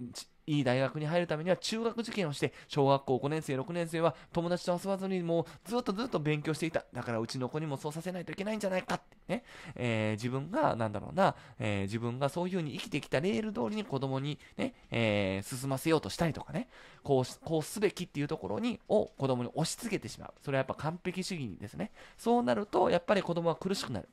いい大学に入るためには中学受験をして、小学校5年生、6年生は友達と遊ばずにもうずっとずっと勉強していた。だからうちの子にもそうさせないといけないんじゃないかってね。えー、自分が、なんだろうな、えー、自分がそういう風に生きてきたレール通りに子供にね、えー、進ませようとしたりとかね、こう、こうすべきっていうところに、を子供に押し付けてしまう。それはやっぱ完璧主義ですね。そうなると、やっぱり子供は苦しくなる。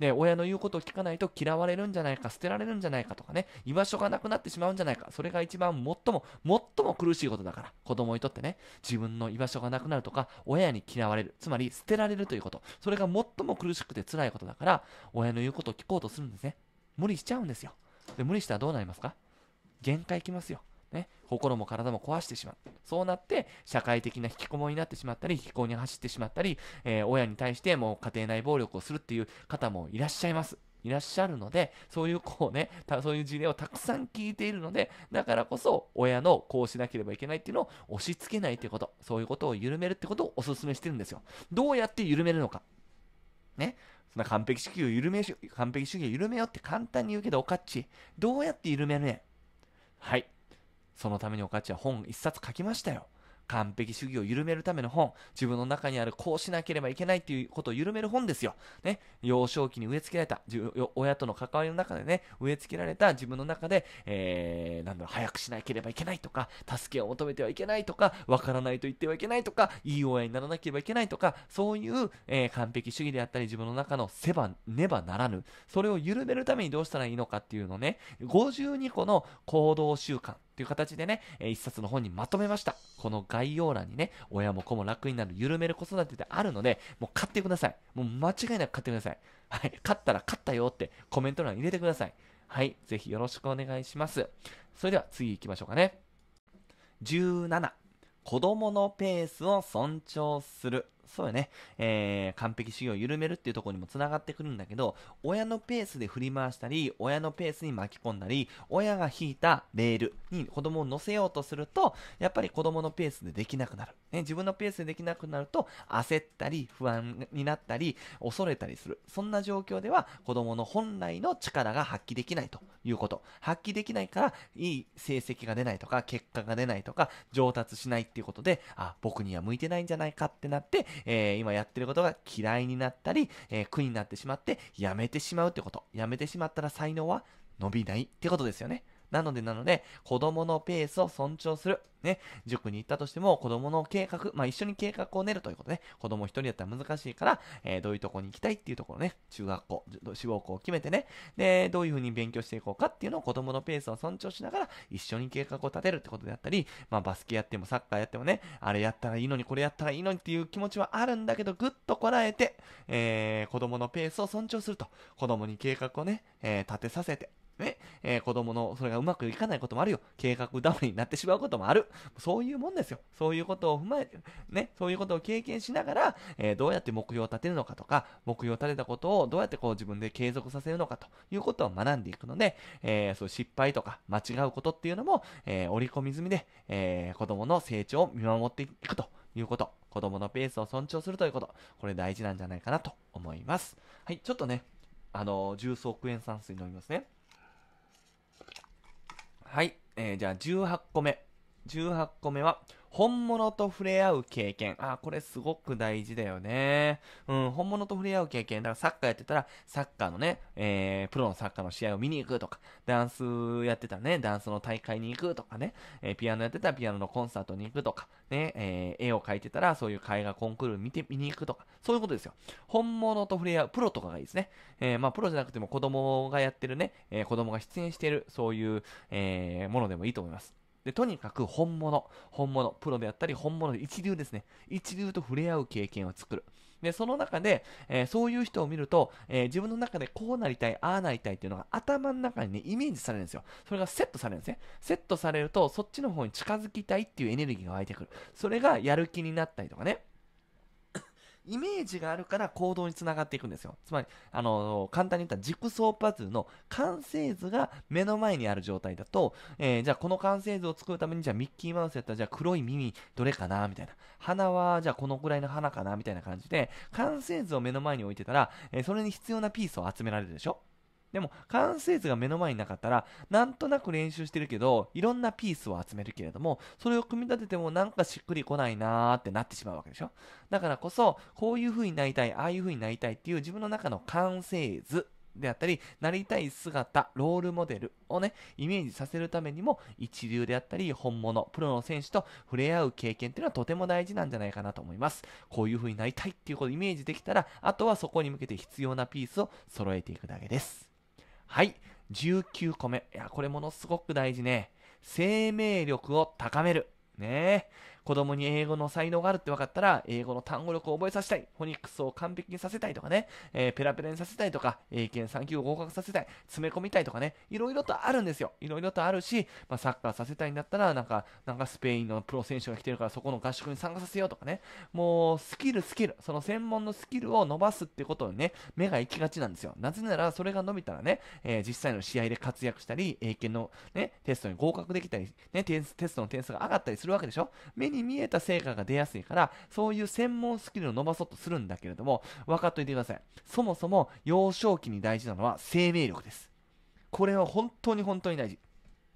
で、親の言うことを聞かないと嫌われるんじゃないか、捨てられるんじゃないかとかね、居場所がなくなってしまうんじゃないか、それが一番最も、最も苦しいことだから、子供にとってね、自分の居場所がなくなるとか、親に嫌われる、つまり捨てられるということ、それが最も苦しくて辛いことだから、親の言うことを聞こうとするんですね。無理しちゃうんですよ。で、無理したらどうなりますか限界きますよ。ね、心も体も壊してしまう。そうなって、社会的な引きこもりになってしまったり、引きこもりに走ってしまったり、えー、親に対してもう家庭内暴力をするっていう方もいらっしゃいます。いらっしゃるので、そういう子をね、そういう事例をたくさん聞いているので、だからこそ、親のこうしなければいけないっていうのを押し付けないってこと、そういうことを緩めるってことをお勧めしてるんですよ。どうやって緩めるのか。ね。そんな完璧主義を緩め、完璧主義を緩めよって簡単に言うけど、おかっち。どうやって緩めるねん。はい。そのためにおかちは本一冊書きましたよ。完璧主義を緩めるための本、自分の中にあるこうしなければいけないっていうことを緩める本ですよ。ね、幼少期に植え付けられた、親との関わりの中でね、植え付けられた自分の中で、えー、なんだろう、早くしなければいけないとか、助けを求めてはいけないとか、わからないと言ってはいけないとか、いい親にならなければいけないとか、そういう、えー、完璧主義であったり、自分の中のせば、ねばならぬ、それを緩めるためにどうしたらいいのかっていうのね、52個の行動習慣という形でね、えー、一冊の本にまとめました。この概要欄にね、親も子も楽になる緩める子育てであるので、もう買ってください。もう間違いなく買ってください。はい。買ったら買ったよってコメント欄に入れてください。はい。ぜひよろしくお願いします。それでは次行きましょうかね。17。子供のペースを尊重するそうよね、えー、完璧主義を緩めるっていうところにも繋がってくるんだけど、親のペースで振り回したり、親のペースに巻き込んだり、親が引いたレールに子供を乗せようとすると、やっぱり子供のペースでできなくなる。ね、自分のペースでできなくなると、焦ったり、不安になったり、恐れたりする。そんな状況では、子供の本来の力が発揮できないということ。発揮できないから、いい成績が出ないとか、結果が出ないとか、上達しないっていうことで、あ、僕には向いてないんじゃないかってなって、えー、今やってることが嫌いになったり、えー、苦になってしまって、やめてしまうってこと。やめてしまったら才能は伸びないってことですよね。なのでなので、子供のペースを尊重する。ね、塾に行ったとしても子供の計画、まあ、一緒に計画を練るということね、子供一人だったら難しいから、えー、どういうとこに行きたいっていうところね、中学校、志望校を決めてね、で、どういうふうに勉強していこうかっていうのを子供のペースを尊重しながら一緒に計画を立てるってことであったり、まあ、バスケやってもサッカーやってもね、あれやったらいいのに、これやったらいいのにっていう気持ちはあるんだけど、ぐっとこらえて、えー、子供のペースを尊重すると、子供に計画をね、えー、立てさせて、ね、えー、子供のそれがうまくいかないこともあるよ。計画倒れになってしまうこともある。そういうもんですよ。そういうことを踏まえて、ね、そういうことを経験しながら、えー、どうやって目標を立てるのかとか、目標を立てたことをどうやってこう自分で継続させるのかということを学んでいくので、えー、そう失敗とか間違うことっていうのも、えー、織り込み済みで、えー、子供の成長を見守っていくということ。子供のペースを尊重するということ。これ大事なんじゃないかなと思います。はい、ちょっとね、あの、重曹クエン酸水飲みますね。はい。えー、じゃあ18個目。18個目は、本物と触れ合う経験。あ、これすごく大事だよね。うん、本物と触れ合う経験。だからサッカーやってたら、サッカーのね、えー、プロのサッカーの試合を見に行くとか、ダンスやってたらね、ダンスの大会に行くとかね、えー、ピアノやってたらピアノのコンサートに行くとか、ね、えー、絵を描いてたらそういう絵画コンクール見て、見に行くとか、そういうことですよ。本物と触れ合う、プロとかがいいですね。えー、まあ、プロじゃなくても子供がやってるね、えー、子供が出演している、そういう、えー、ものでもいいと思います。でとにかく本物、本物、プロであったり、本物、一流ですね。一流と触れ合う経験を作る。で、その中で、えー、そういう人を見ると、えー、自分の中でこうなりたい、ああなりたいっていうのが頭の中にね、イメージされるんですよ。それがセットされるんですね。セットされると、そっちの方に近づきたいっていうエネルギーが湧いてくる。それがやる気になったりとかね。イメージがあるから行動につながっていくんですよ。つまり、あの、簡単に言ったら軸層パズルの完成図が目の前にある状態だと、えー、じゃあこの完成図を作るために、じゃあミッキーマウスやったら、じゃあ黒い耳どれかなみたいな。鼻は、じゃあこのくらいの鼻かなみたいな感じで、完成図を目の前に置いてたら、えー、それに必要なピースを集められるでしょでも完成図が目の前になかったらなんとなく練習してるけどいろんなピースを集めるけれどもそれを組み立ててもなんかしっくりこないなーってなってしまうわけでしょだからこそこういう風になりたいああいう風になりたいっていう自分の中の完成図であったり、なりたい姿、ロールモデルをね、イメージさせるためにも、一流であったり、本物、プロの選手と触れ合う経験っていうのはとても大事なんじゃないかなと思います。こういう風になりたいっていうことをイメージできたら、あとはそこに向けて必要なピースを揃えていくだけです。はい。19個目。いや、これものすごく大事ね。生命力を高める。ねえ。子供に英語の才能があるって分かったら、英語の単語力を覚えさせたい、フォニックスを完璧にさせたいとかね、えー、ペラペラにさせたいとか、英検3級を合格させたい、詰め込みたいとかね、いろいろとあるんですよ。いろいろとあるし、まあ、サッカーさせたいんだったら、なんか、なんかスペインのプロ選手が来てるから、そこの合宿に参加させようとかね、もう、スキル、スキル、その専門のスキルを伸ばすってことにね、目が行きがちなんですよ。なぜなら、それが伸びたらね、えー、実際の試合で活躍したり、英検のね、テストに合格できたり、ね、テストの点数が上がったりするわけでしょ。に見えた成果が出やすいから、そういう専門スキルを伸ばそうとするんだけれども、分かっといてください。そもそも幼少期に大事なのは生命力です。これは本当に本当に大事。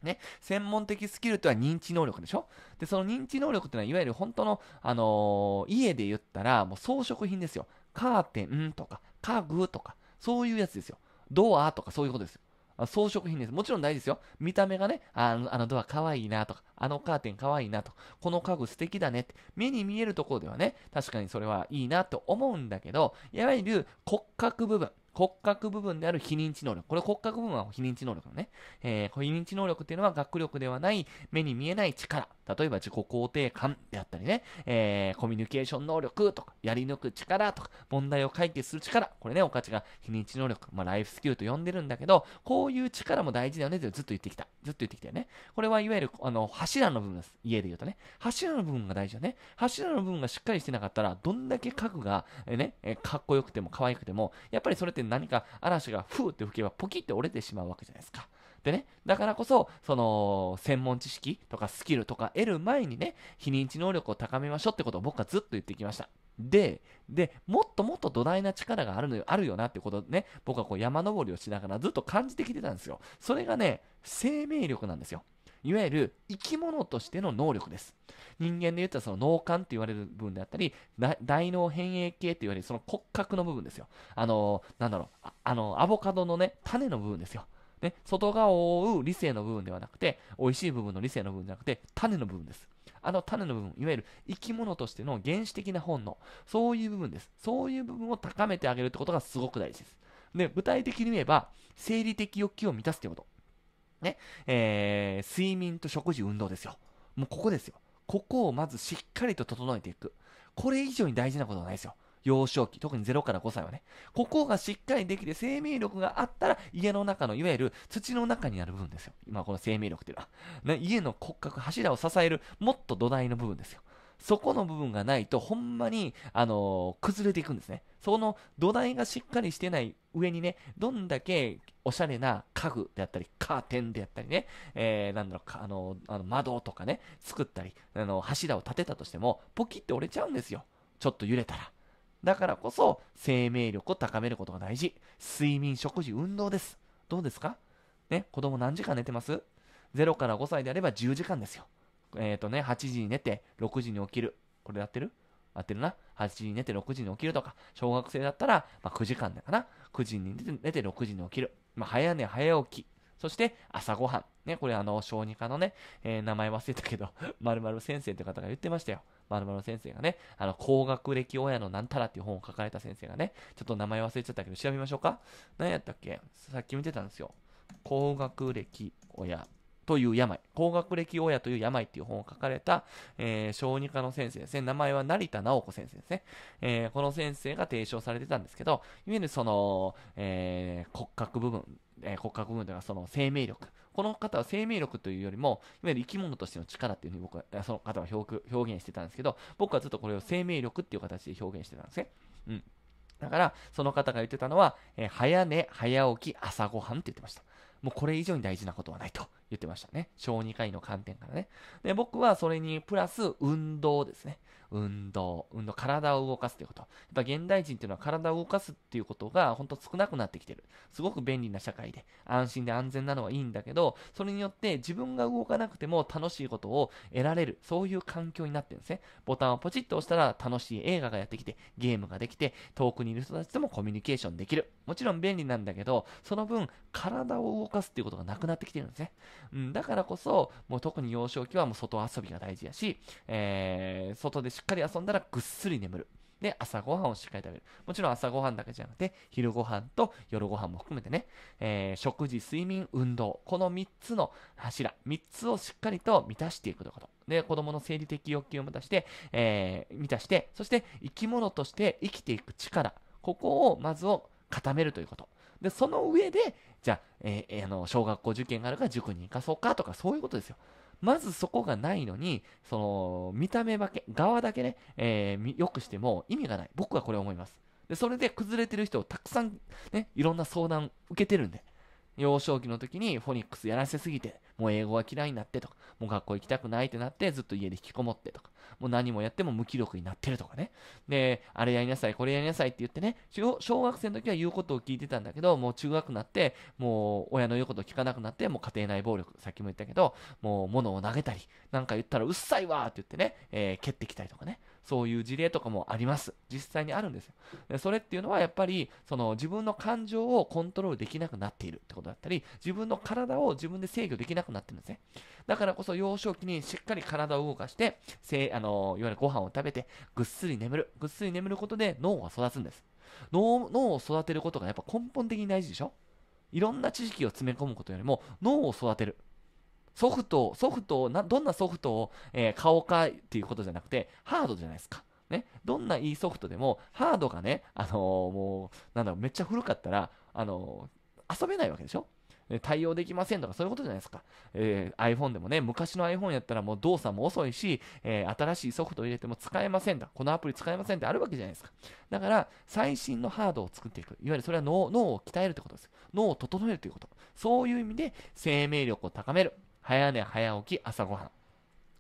ね、専門的スキルとは認知能力でしょで、その認知能力っていうのは、いわゆる本当の、あのー、家で言ったら、もう装飾品ですよ。カーテンとか、家具とか、そういうやつですよ。ドアとかそういうことです装飾品です。もちろん大事ですよ。見た目がね、あのあのドア可愛いなとか、あのカーテン可愛いなとか、この家具素敵だねって、目に見えるところではね、確かにそれはいいなと思うんだけど、いわゆる骨格部分、骨格部分である非認知能力。これ骨格部分は非認知能力のね。えー、非認知能力っていうのは学力ではない目に見えない力。例えば自己肯定感であったりね、えー、コミュニケーション能力とか、やり抜く力とか、問題を解決する力。これね、おかちが非認知能力、まあ、ライフスキルと呼んでるんだけど、こういう力も大事だよねってずっと言ってきた。ずっと言ってきたよね。これはいわゆる、あの、柱の部分です。家で言うとね。柱の部分が大事よね。柱の部分がしっかりしてなかったら、どんだけ家具が、えね、えかっこよくても可愛くても、やっぱりそれって何か嵐がふーって吹けばポキって折れてしまうわけじゃないですか。でね、だからこそ、その、専門知識とかスキルとか得る前にね、非認知能力を高めましょうってことを僕はずっと言ってきました。で、で、もっともっと土台な力があるのよ、あるよなってことね、僕はこう山登りをしながらずっと感じてきてたんですよ。それがね、生命力なんですよ。いわゆる生き物としての能力です。人間で言ったらその脳幹って言われる部分であったり、大脳変影系って言われるその骨格の部分ですよ。あのなんだろう、あのアボカドのね、種の部分ですよ。ね、外側を覆う理性の部分ではなくて、美味しい部分の理性の部分じゃなくて、種の部分です。あの種の部分、いわゆる生き物としての原始的な本能、そういう部分です。そういう部分を高めてあげるってことがすごく大事です。で、具体的に言えば、生理的欲求を満たすということ。ね、えー、睡眠と食事、運動ですよ。もうここですよ。ここをまずしっかりと整えていく。これ以上に大事なことはないですよ。幼少期、特に0から5歳はね。ここがしっかりできて生命力があったら、家の中のいわゆる土の中になる部分ですよ。今この生命力っていうのは。ね、家の骨格、柱を支える、もっと土台の部分ですよ。そこの部分がないと、ほんまに、あのー、崩れていくんですね。その土台がしっかりしてない上にね、どんだけおしゃれな家具であったり、カーテンであったりね、えー、なんだろうか、あの、あの窓とかね、作ったり、あの、柱を立てたとしても、ポキって折れちゃうんですよ。ちょっと揺れたら。だからこそ、生命力を高めることが大事。睡眠、食事、運動です。どうですかね、子供何時間寝てます ?0 から5歳であれば10時間ですよ。えっ、ー、とね、8時に寝て、6時に起きる。これやってる合ってるな。8時に寝て6時に起きるとか、小学生だったら、まあ、9時間だな。9時に寝て寝て6時に起きる。まあ、早寝早起き。そして朝ごはん。ね、これあの、小児科のね、えー、名前忘れたけど、まる先生という方が言ってましたよ。まる先生がね、あの、高学歴親のなんたらっていう本を書かれた先生がね、ちょっと名前忘れちゃったけど、調べましょうか。何やったっけさっき見てたんですよ。高学歴親。という病、高学歴親という病っていう本を書かれた、えー、小児科の先生ですね。名前は成田直子先生ですね。えー、この先生が提唱されてたんですけど、いわゆるその、えー、骨格部分、え骨格部分というかその生命力。この方は生命力というよりも、いわゆる生き物としての力っていうふうに僕は、その方は表現してたんですけど、僕はずっとこれを生命力っていう形で表現してたんですね。うん。だから、その方が言ってたのは、え早寝、早起き、朝ごはんって言ってました。もうこれ以上に大事なことはないと言ってましたね。小児科医の観点からね。で、僕はそれにプラス運動ですね。運動、運動、体を動かすということ。やっぱ現代人っていうのは体を動かすっていうことが本当少なくなってきてる。すごく便利な社会で、安心で安全なのはいいんだけど、それによって自分が動かなくても楽しいことを得られる、そういう環境になってるんですね。ボタンをポチッと押したら楽しい映画がやってきて、ゲームができて、遠くにいる人たちともコミュニケーションできる。もちろん便利なんだけど、その分、体を動かすっていうことがなくなってきてるんですね。うん、だからこそ、もう特に幼少期はもう外遊びが大事やし、えー、外でしっかり遊んだらぐっすり眠る。で、朝ごはんをしっかり食べる。もちろん朝ごはんだけじゃなくて、昼ごはんと夜ごはんも含めてね、えー、食事、睡眠、運動。この3つの柱、3つをしっかりと満たしていくということ。で、子供の生理的欲求を満たして、えー、満たして、そして生き物として生きていく力。ここを、まずを固めるということ。で、その上で、じゃあ、えー、あの、小学校受験があるから塾に行かそうかとか、そういうことですよ。まずそこがないのに、その、見た目だけ、側だけね、えー、よくしても意味がない。僕はこれ思います。で、それで崩れてる人をたくさん、ね、いろんな相談受けてるんで。幼少期の時にフォニックスやらせすぎて、もう英語は嫌いになってとか、もう学校行きたくないってなって、ずっと家で引きこもってとか。もう何もやっても無気力になってるとかね。で、あれやりなさい、これやりなさいって言ってね、小学生の時は言うことを聞いてたんだけど、もう中学になって、もう親の言うことを聞かなくなって、もう家庭内暴力、さっきも言ったけど、もう物を投げたり、なんか言ったらうっさいわって言ってね、えー、蹴ってきたりとかね。そういう事例とかもあります。実際にあるんですよ。でそれっていうのはやっぱりその自分の感情をコントロールできなくなっているってことだったり、自分の体を自分で制御できなくなってるんですね。だからこそ幼少期にしっかり体を動かして、せあのいわゆるご飯を食べて、ぐっすり眠る。ぐっすり眠ることで脳が育つんです。脳脳を育てることがやっぱ根本的に大事でしょいろんな知識を詰め込むことよりも脳を育てる。ソフト、ソフトをな、どんなソフトを、えー、買おうかっていうことじゃなくて、ハードじゃないですか。ね、どんないいソフトでも、ハードがね、あのー、もう、なんだろう、めっちゃ古かったら、あのー、遊べないわけでしょ対応できませんとかそういうことじゃないですか。えー、iPhone でもね、昔の iPhone やったらもう動作も遅いし、えー、新しいソフトを入れても使えませんとか、このアプリ使えませんってあるわけじゃないですか。だから、最新のハードを作っていく。いわゆるそれは脳を鍛えるってことです。脳を整えるということ。そういう意味で生命力を高める。早寝早起き、朝ごはん。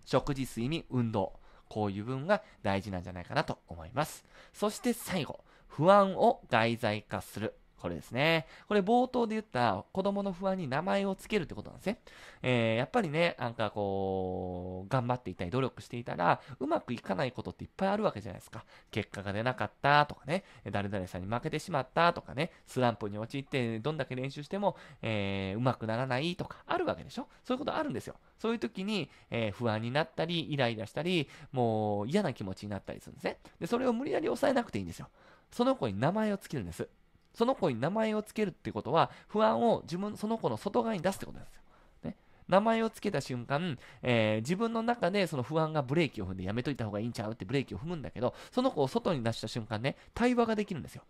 食事、睡眠、運動。こういう分が大事なんじゃないかなと思います。そして最後、不安を題材化する。これですね。これ冒頭で言った子供の不安に名前を付けるってことなんですね。えー、やっぱりね、なんかこう、頑張っていたり努力していたら、うまくいかないことっていっぱいあるわけじゃないですか。結果が出なかったとかね、誰々さんに負けてしまったとかね、スランプに陥ってどんだけ練習しても、えー、うまくならないとかあるわけでしょそういうことあるんですよ。そういう時に、えー、不安になったり、イライラしたり、もう嫌な気持ちになったりするんですね。で、それを無理やり抑えなくていいんですよ。その子に名前を付けるんです。その子に名前を付けるってことは、不安を自分、その子の外側に出すってことなんですよ。ね、名前を付けた瞬間、えー、自分の中でその不安がブレーキを踏んでやめといた方がいいんちゃうってブレーキを踏むんだけど、その子を外に出した瞬間ね、対話ができるんですよ。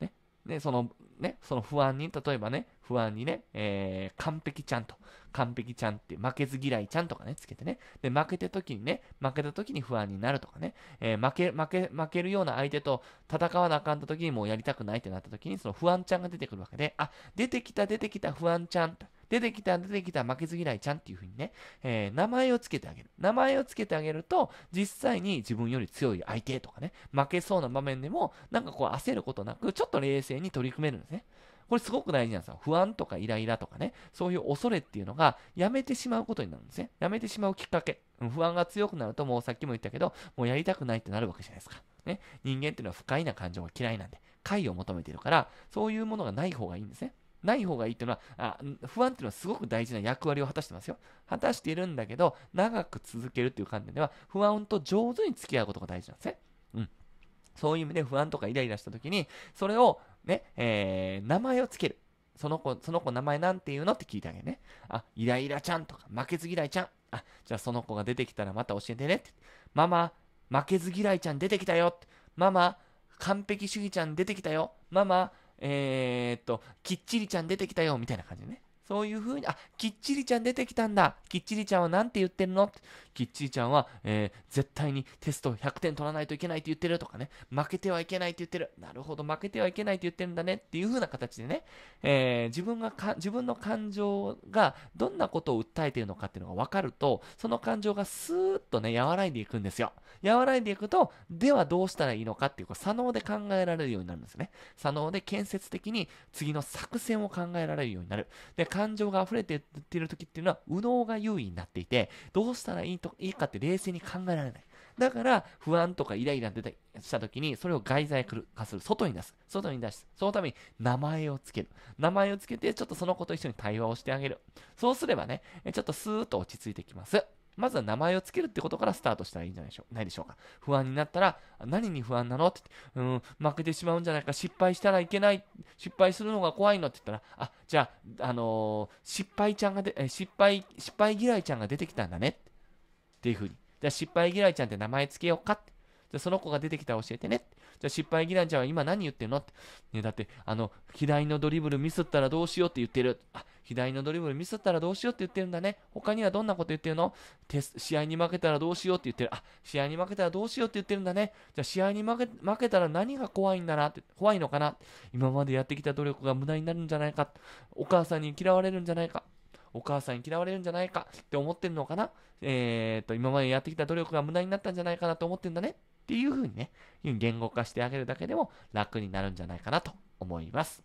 ね、でそのね、その不安に、例えばね、不安にね、えー、完璧ちゃんと、完璧ちゃんって負けず嫌いちゃんとかね、つけてね。で、負けた時にね、負けた時に不安になるとかね、えー、負け、負け、負けるような相手と戦わなあかんた時にもうやりたくないってなった時に、その不安ちゃんが出てくるわけで、あ、出てきた出てきた不安ちゃん出てきた、出てきた、負けず嫌いちゃんっていう風にね、えー、名前をつけてあげる。名前をつけてあげると、実際に自分より強い相手とかね、負けそうな場面でも、なんかこう焦ることなく、ちょっと冷静に取り組めるんですね。これすごく大事なんですよ。不安とかイライラとかね、そういう恐れっていうのがやめてしまうことになるんですね。やめてしまうきっかけ。不安が強くなると、もうさっきも言ったけど、もうやりたくないってなるわけじゃないですか。ね、人間っていうのは不快な感情が嫌いなんで、快を求めてるから、そういうものがない方がいいんですね。ない方がいいっていうのはあ、不安っていうのはすごく大事な役割を果たしてますよ。果たしているんだけど、長く続けるっていう観点では、不安と上手に付き合うことが大事なんですね。そういう意味で不安とかイライラした時に、それをね、えー、名前をつける。その子、その子名前なんて言うのって聞いてあげるね。あ、イライラちゃんとか、負けず嫌いちゃん。あ、じゃあその子が出てきたらまた教えてねって。ママ、負けず嫌いちゃん出てきたよ。ママ、完璧主義ちゃん出てきたよ。ママ、えー、っと、きっちりちゃん出てきたよ。みたいな感じでね。そういうふうに、あ、きっちりちゃん出てきたんだ。きっちりちゃんは何て言ってるのキッチーちゃんは、えー、絶対にテスト100点取らないといけないって言ってるとかね、負けてはいけないって言ってる、なるほど、負けてはいけないって言ってるんだねっていう風な形でね、えー、自分がか、自分の感情がどんなことを訴えているのかっていうのが分かると、その感情がスーッとね、和らいでいくんですよ。和らいでいくと、ではどうしたらいいのかっていう、こ左脳で考えられるようになるんですね。左脳で建設的に次の作戦を考えられるようになる。で、感情が溢れている時っていうのは、右脳が優位になっていて、どうしたらいいとといいかって冷静に考えられない。だから、不安とかイライラ出てした時に、それを外在化する。外に出す。外に出す。そのために名前をつける。名前をつけて、ちょっとその子と一緒に対話をしてあげる。そうすればね、ちょっとスーッと落ち着いてきます。まずは名前をつけるってことからスタートしたらいいんじゃないでしょうないでしょうか。不安になったら、何に不安なのってって、うん、負けてしまうんじゃないか、失敗したらいけない、失敗するのが怖いのって言ったら、あ、じゃあ、あのー、失敗ちゃんがで、失敗、失敗嫌いちゃんが出てきたんだね。っていうふうに。じゃあ失敗嫌いちゃんって名前つけようかって。じゃその子が出てきたら教えてねじゃあ失敗嫌いちゃんは今何言ってんのって。ね、だって、あの、左のドリブルミスったらどうしようって言ってる。あ、左のドリブルミスったらどうしようって言ってるんだね。他にはどんなこと言ってるのテス試合に負けたらどうしようって言ってる。あ、試合に負けたらどうしようって言ってるんだね。じゃあ試合に負け負けたら何が怖いんだなって。怖いのかな今までやってきた努力が無駄になるんじゃないか。お母さんに嫌われるんじゃないか。お母さんに嫌われるんじゃないかって思ってるのかなえっ、ー、と、今までやってきた努力が無駄になったんじゃないかなと思ってんだねっていうふうにね、言語化してあげるだけでも楽になるんじゃないかなと思います。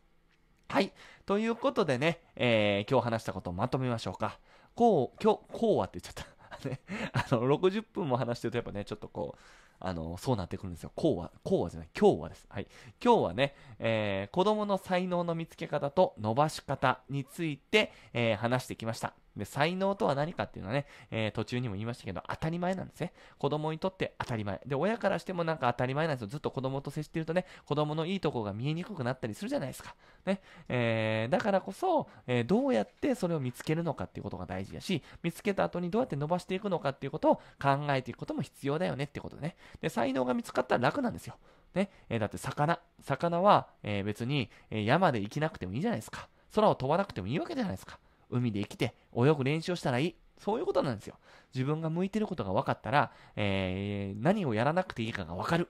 はい。ということでね、えー、今日話したことをまとめましょうか。こう、今日、こうはって言っちゃった。ねあの、60分も話してるとやっぱね、ちょっとこう、あの、そうなってくるんですよ。こうは、こうはじゃない、今日はです。はい。今日はね、えー、子供の才能の見つけ方と伸ばし方について、えー、話してきました。で、才能とは何かっていうのはね、えー、途中にも言いましたけど、当たり前なんですね。子供にとって当たり前。で、親からしてもなんか当たり前なんですよ。ずっと子供と接してるとね、子供のいいとこが見えにくくなったりするじゃないですか。ね。えー、だからこそ、えー、どうやってそれを見つけるのかっていうことが大事だし、見つけた後にどうやって伸ばしていくのかっていうことを考えていくことも必要だよねってことね。で、才能が見つかったら楽なんですよ。ね。えー、だって魚。魚は、え別に、え山で生きなくてもいいじゃないですか。空を飛ばなくてもいいわけじゃないですか。海で生きて泳ぐ練習をしたらいい。そういうことなんですよ。自分が向いてることが分かったら、えー、何をやらなくていいかが分かる。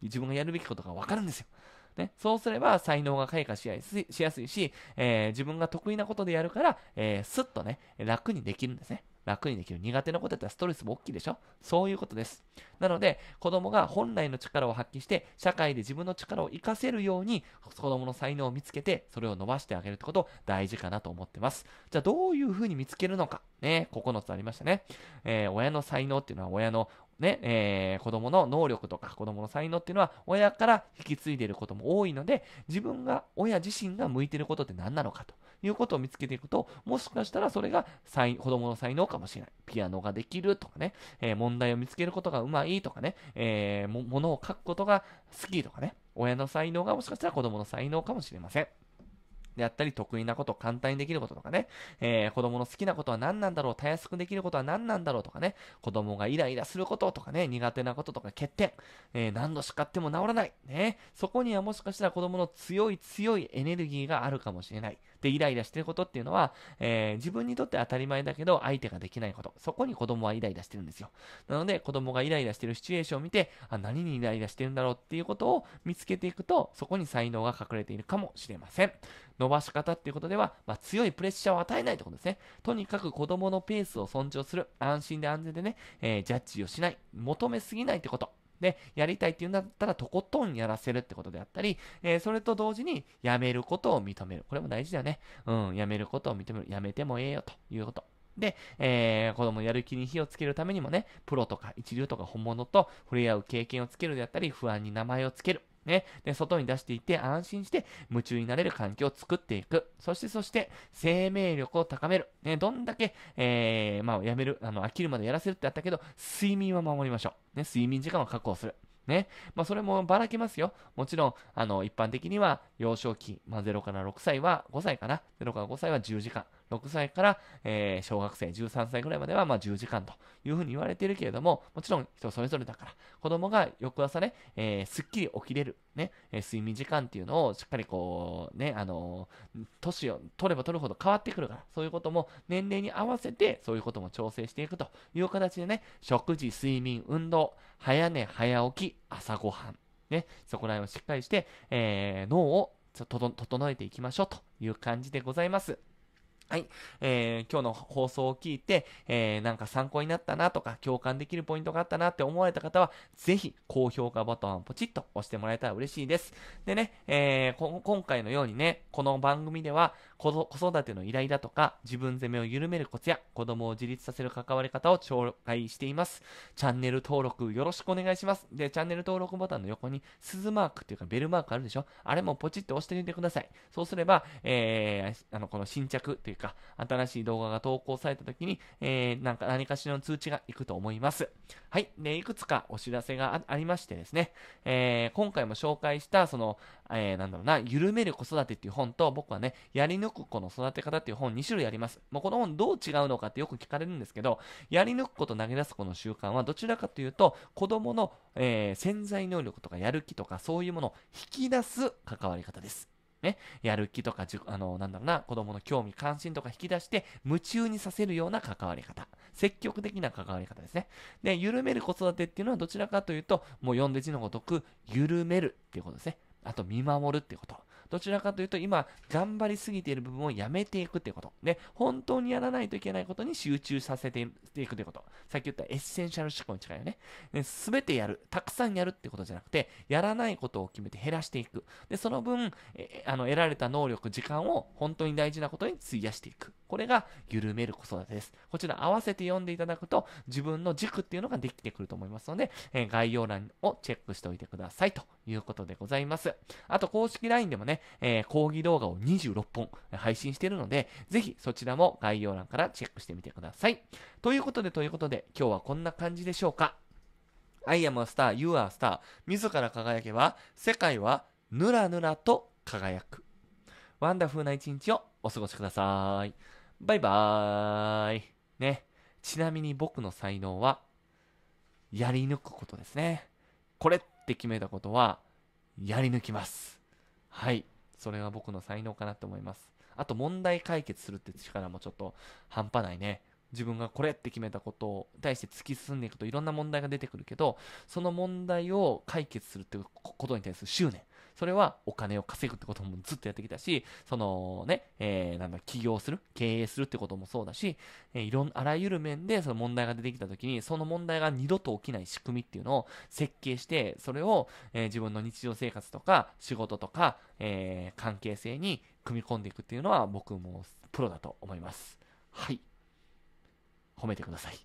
自分がやるべきことが分かるんですよ。ね、そうすれば才能が開花しやすいしやすいし、えー、自分が得意なことでやるから、えー、スッとね、楽にできるんですね。楽にできる。苦手なことやったらストレスも大きいでしょそういうことです。なので、子供が本来の力を発揮して、社会で自分の力を活かせるように、子供の才能を見つけて、それを伸ばしてあげるってこと大事かなと思ってます。じゃあ、どういうふうに見つけるのか。ね、9つありましたね。えー、親の才能っていうのは親のね、えー、子供の能力とか子供の才能っていうのは親から引き継いでいることも多いので、自分が、親自身が向いていることって何なのかということを見つけていくと、もしかしたらそれが才子供の才能かもしれない。ピアノができるとかね、えー、問題を見つけることがうまいとかね、えー、も、ものを書くことが好きとかね、親の才能がもしかしたら子供の才能かもしれません。であったり、得意なこと、簡単にできることとかね、えー、子供の好きなことは何なんだろう、たやすくできることは何なんだろうとかね、子供がイライラすることとかね、苦手なこととか欠点、えー、何度叱っても治らない、ね、そこにはもしかしたら子供の強い強いエネルギーがあるかもしれない。で、イライラしてることっていうのは、えー、自分にとって当たり前だけど、相手ができないこと。そこに子供はイライラしてるんですよ。なので、子供がイライラしてるシチュエーションを見て、あ、何にイライラしてるんだろうっていうことを見つけていくと、そこに才能が隠れているかもしれません。伸ばし方っていうことでは、まあ、強いプレッシャーを与えないってことですね。とにかく子供のペースを尊重する。安心で安全でね、えー、ジャッジをしない。求めすぎないってこと。で、やりたいっていうんだったら、とことんやらせるってことであったり、えー、それと同時に、やめることを認める。これも大事だよね。うん、やめることを認める。やめてもええよ、ということ。で、えー、子供やる気に火をつけるためにもね、プロとか一流とか本物と触れ合う経験をつけるであったり、不安に名前をつける。ね。で、外に出していて安心して夢中になれる環境を作っていく。そして、そして、生命力を高める。ね、どんだけ、えー、まあ、やめる、あの、飽きるまでやらせるってあったけど、睡眠は守りましょう。ね、睡眠時間を確保する。ね。まあ、それもばらけますよ。もちろん、あの、一般的には、幼少期、まあ、0から6歳は5歳かな。0から5歳は10時間。6歳から、え小学生13歳ぐらいまでは、ま10時間というふうに言われているけれども、もちろん人それぞれだから、子供が翌朝ね、えー、すっきり起きれる、ね、え睡眠時間っていうのをしっかりこう、ね、あの年を取れば取るほど変わってくるから、そういうことも年齢に合わせて、そういうことも調整していくという形でね、食事、睡眠、運動、早寝、早起き、朝ごはん。ね、そこら辺をしっかりして、えー、脳を整えていきましょうという感じでございます。はい、えー、今日の放送を聞いて、えー、なんか参考になったなとか、共感できるポイントがあったなって思われた方は、ぜひ、高評価ボタンをポチッと押してもらえたら嬉しいです。でね、えー、今回のようにね、この番組では、子育ての依頼だとか、自分責めを緩めるコツや、子供を自立させる関わり方を紹介しています。チャンネル登録よろしくお願いします。で、チャンネル登録ボタンの横に、鈴マークっていうかベルマークあるでしょあれもポチッと押してみてください。そうすれば、えー、あの、この新着というか、新しい動画が投稿された時に、えー、なんか何かしらの通知がいくと思います。はい。で、いくつかお知らせがありましてですね、えー、今回も紹介した、その、えー、なんだろうな、緩める子育てっていう本と、僕はね、やり抜く子の育て方っていう本2種類あります。もうこの本どう違うのかってよく聞かれるんですけど、やり抜く子と投げ出す子の習慣はどちらかというと、子供の、えー、潜在能力とかやる気とかそういうものを引き出す関わり方です。ね、やる気とか、あの、なんだろうな、子供の興味関心とか引き出して夢中にさせるような関わり方。積極的な関わり方ですね。で、緩める子育てっていうのはどちらかというと、もう読んで字のごとく、緩めるっていうことですね。あと見守るってこと。どちらかというと今頑張りすぎている部分をやめていくってこと。ね、本当にやらないといけないことに集中させていくってこと。さっき言ったエッセンシャル思考に違いよね。す、ね、べてやる。たくさんやるってことじゃなくて、やらないことを決めて減らしていく。で、その分、えあの得られた能力、時間を本当に大事なことに費やしていく。これが緩める子育てです。こちら合わせて読んでいただくと自分の軸っていうのができてくると思いますので、えー、概要欄をチェックしておいてくださいということでございます。あと公式 LINE でもね、えー、講義動画を26本配信しているので、ぜひそちらも概要欄からチェックしてみてください。ということでということで今日はこんな感じでしょうか。I am a star, you are a star. 自ら輝けば世界はぬらぬらと輝く。ワンダフルな一日をお過ごしください。バイバーイ。ね。ちなみに僕の才能は、やり抜くことですね。これって決めたことは、やり抜きます。はい。それは僕の才能かなと思います。あと問題解決するって力もちょっと半端ないね。自分がこれって決めたことを対して突き進んでいくといろんな問題が出てくるけど、その問題を解決するってことに対する執念。それはお金を稼ぐってこともずっとやってきたし、そのね、えー、なんだ、起業する、経営するってこともそうだし、えー、いろん、あらゆる面でその問題が出てきた時に、その問題が二度と起きない仕組みっていうのを設計して、それを、えー、自分の日常生活とか、仕事とか、えー、関係性に組み込んでいくっていうのは僕もプロだと思います。はい。褒めてください。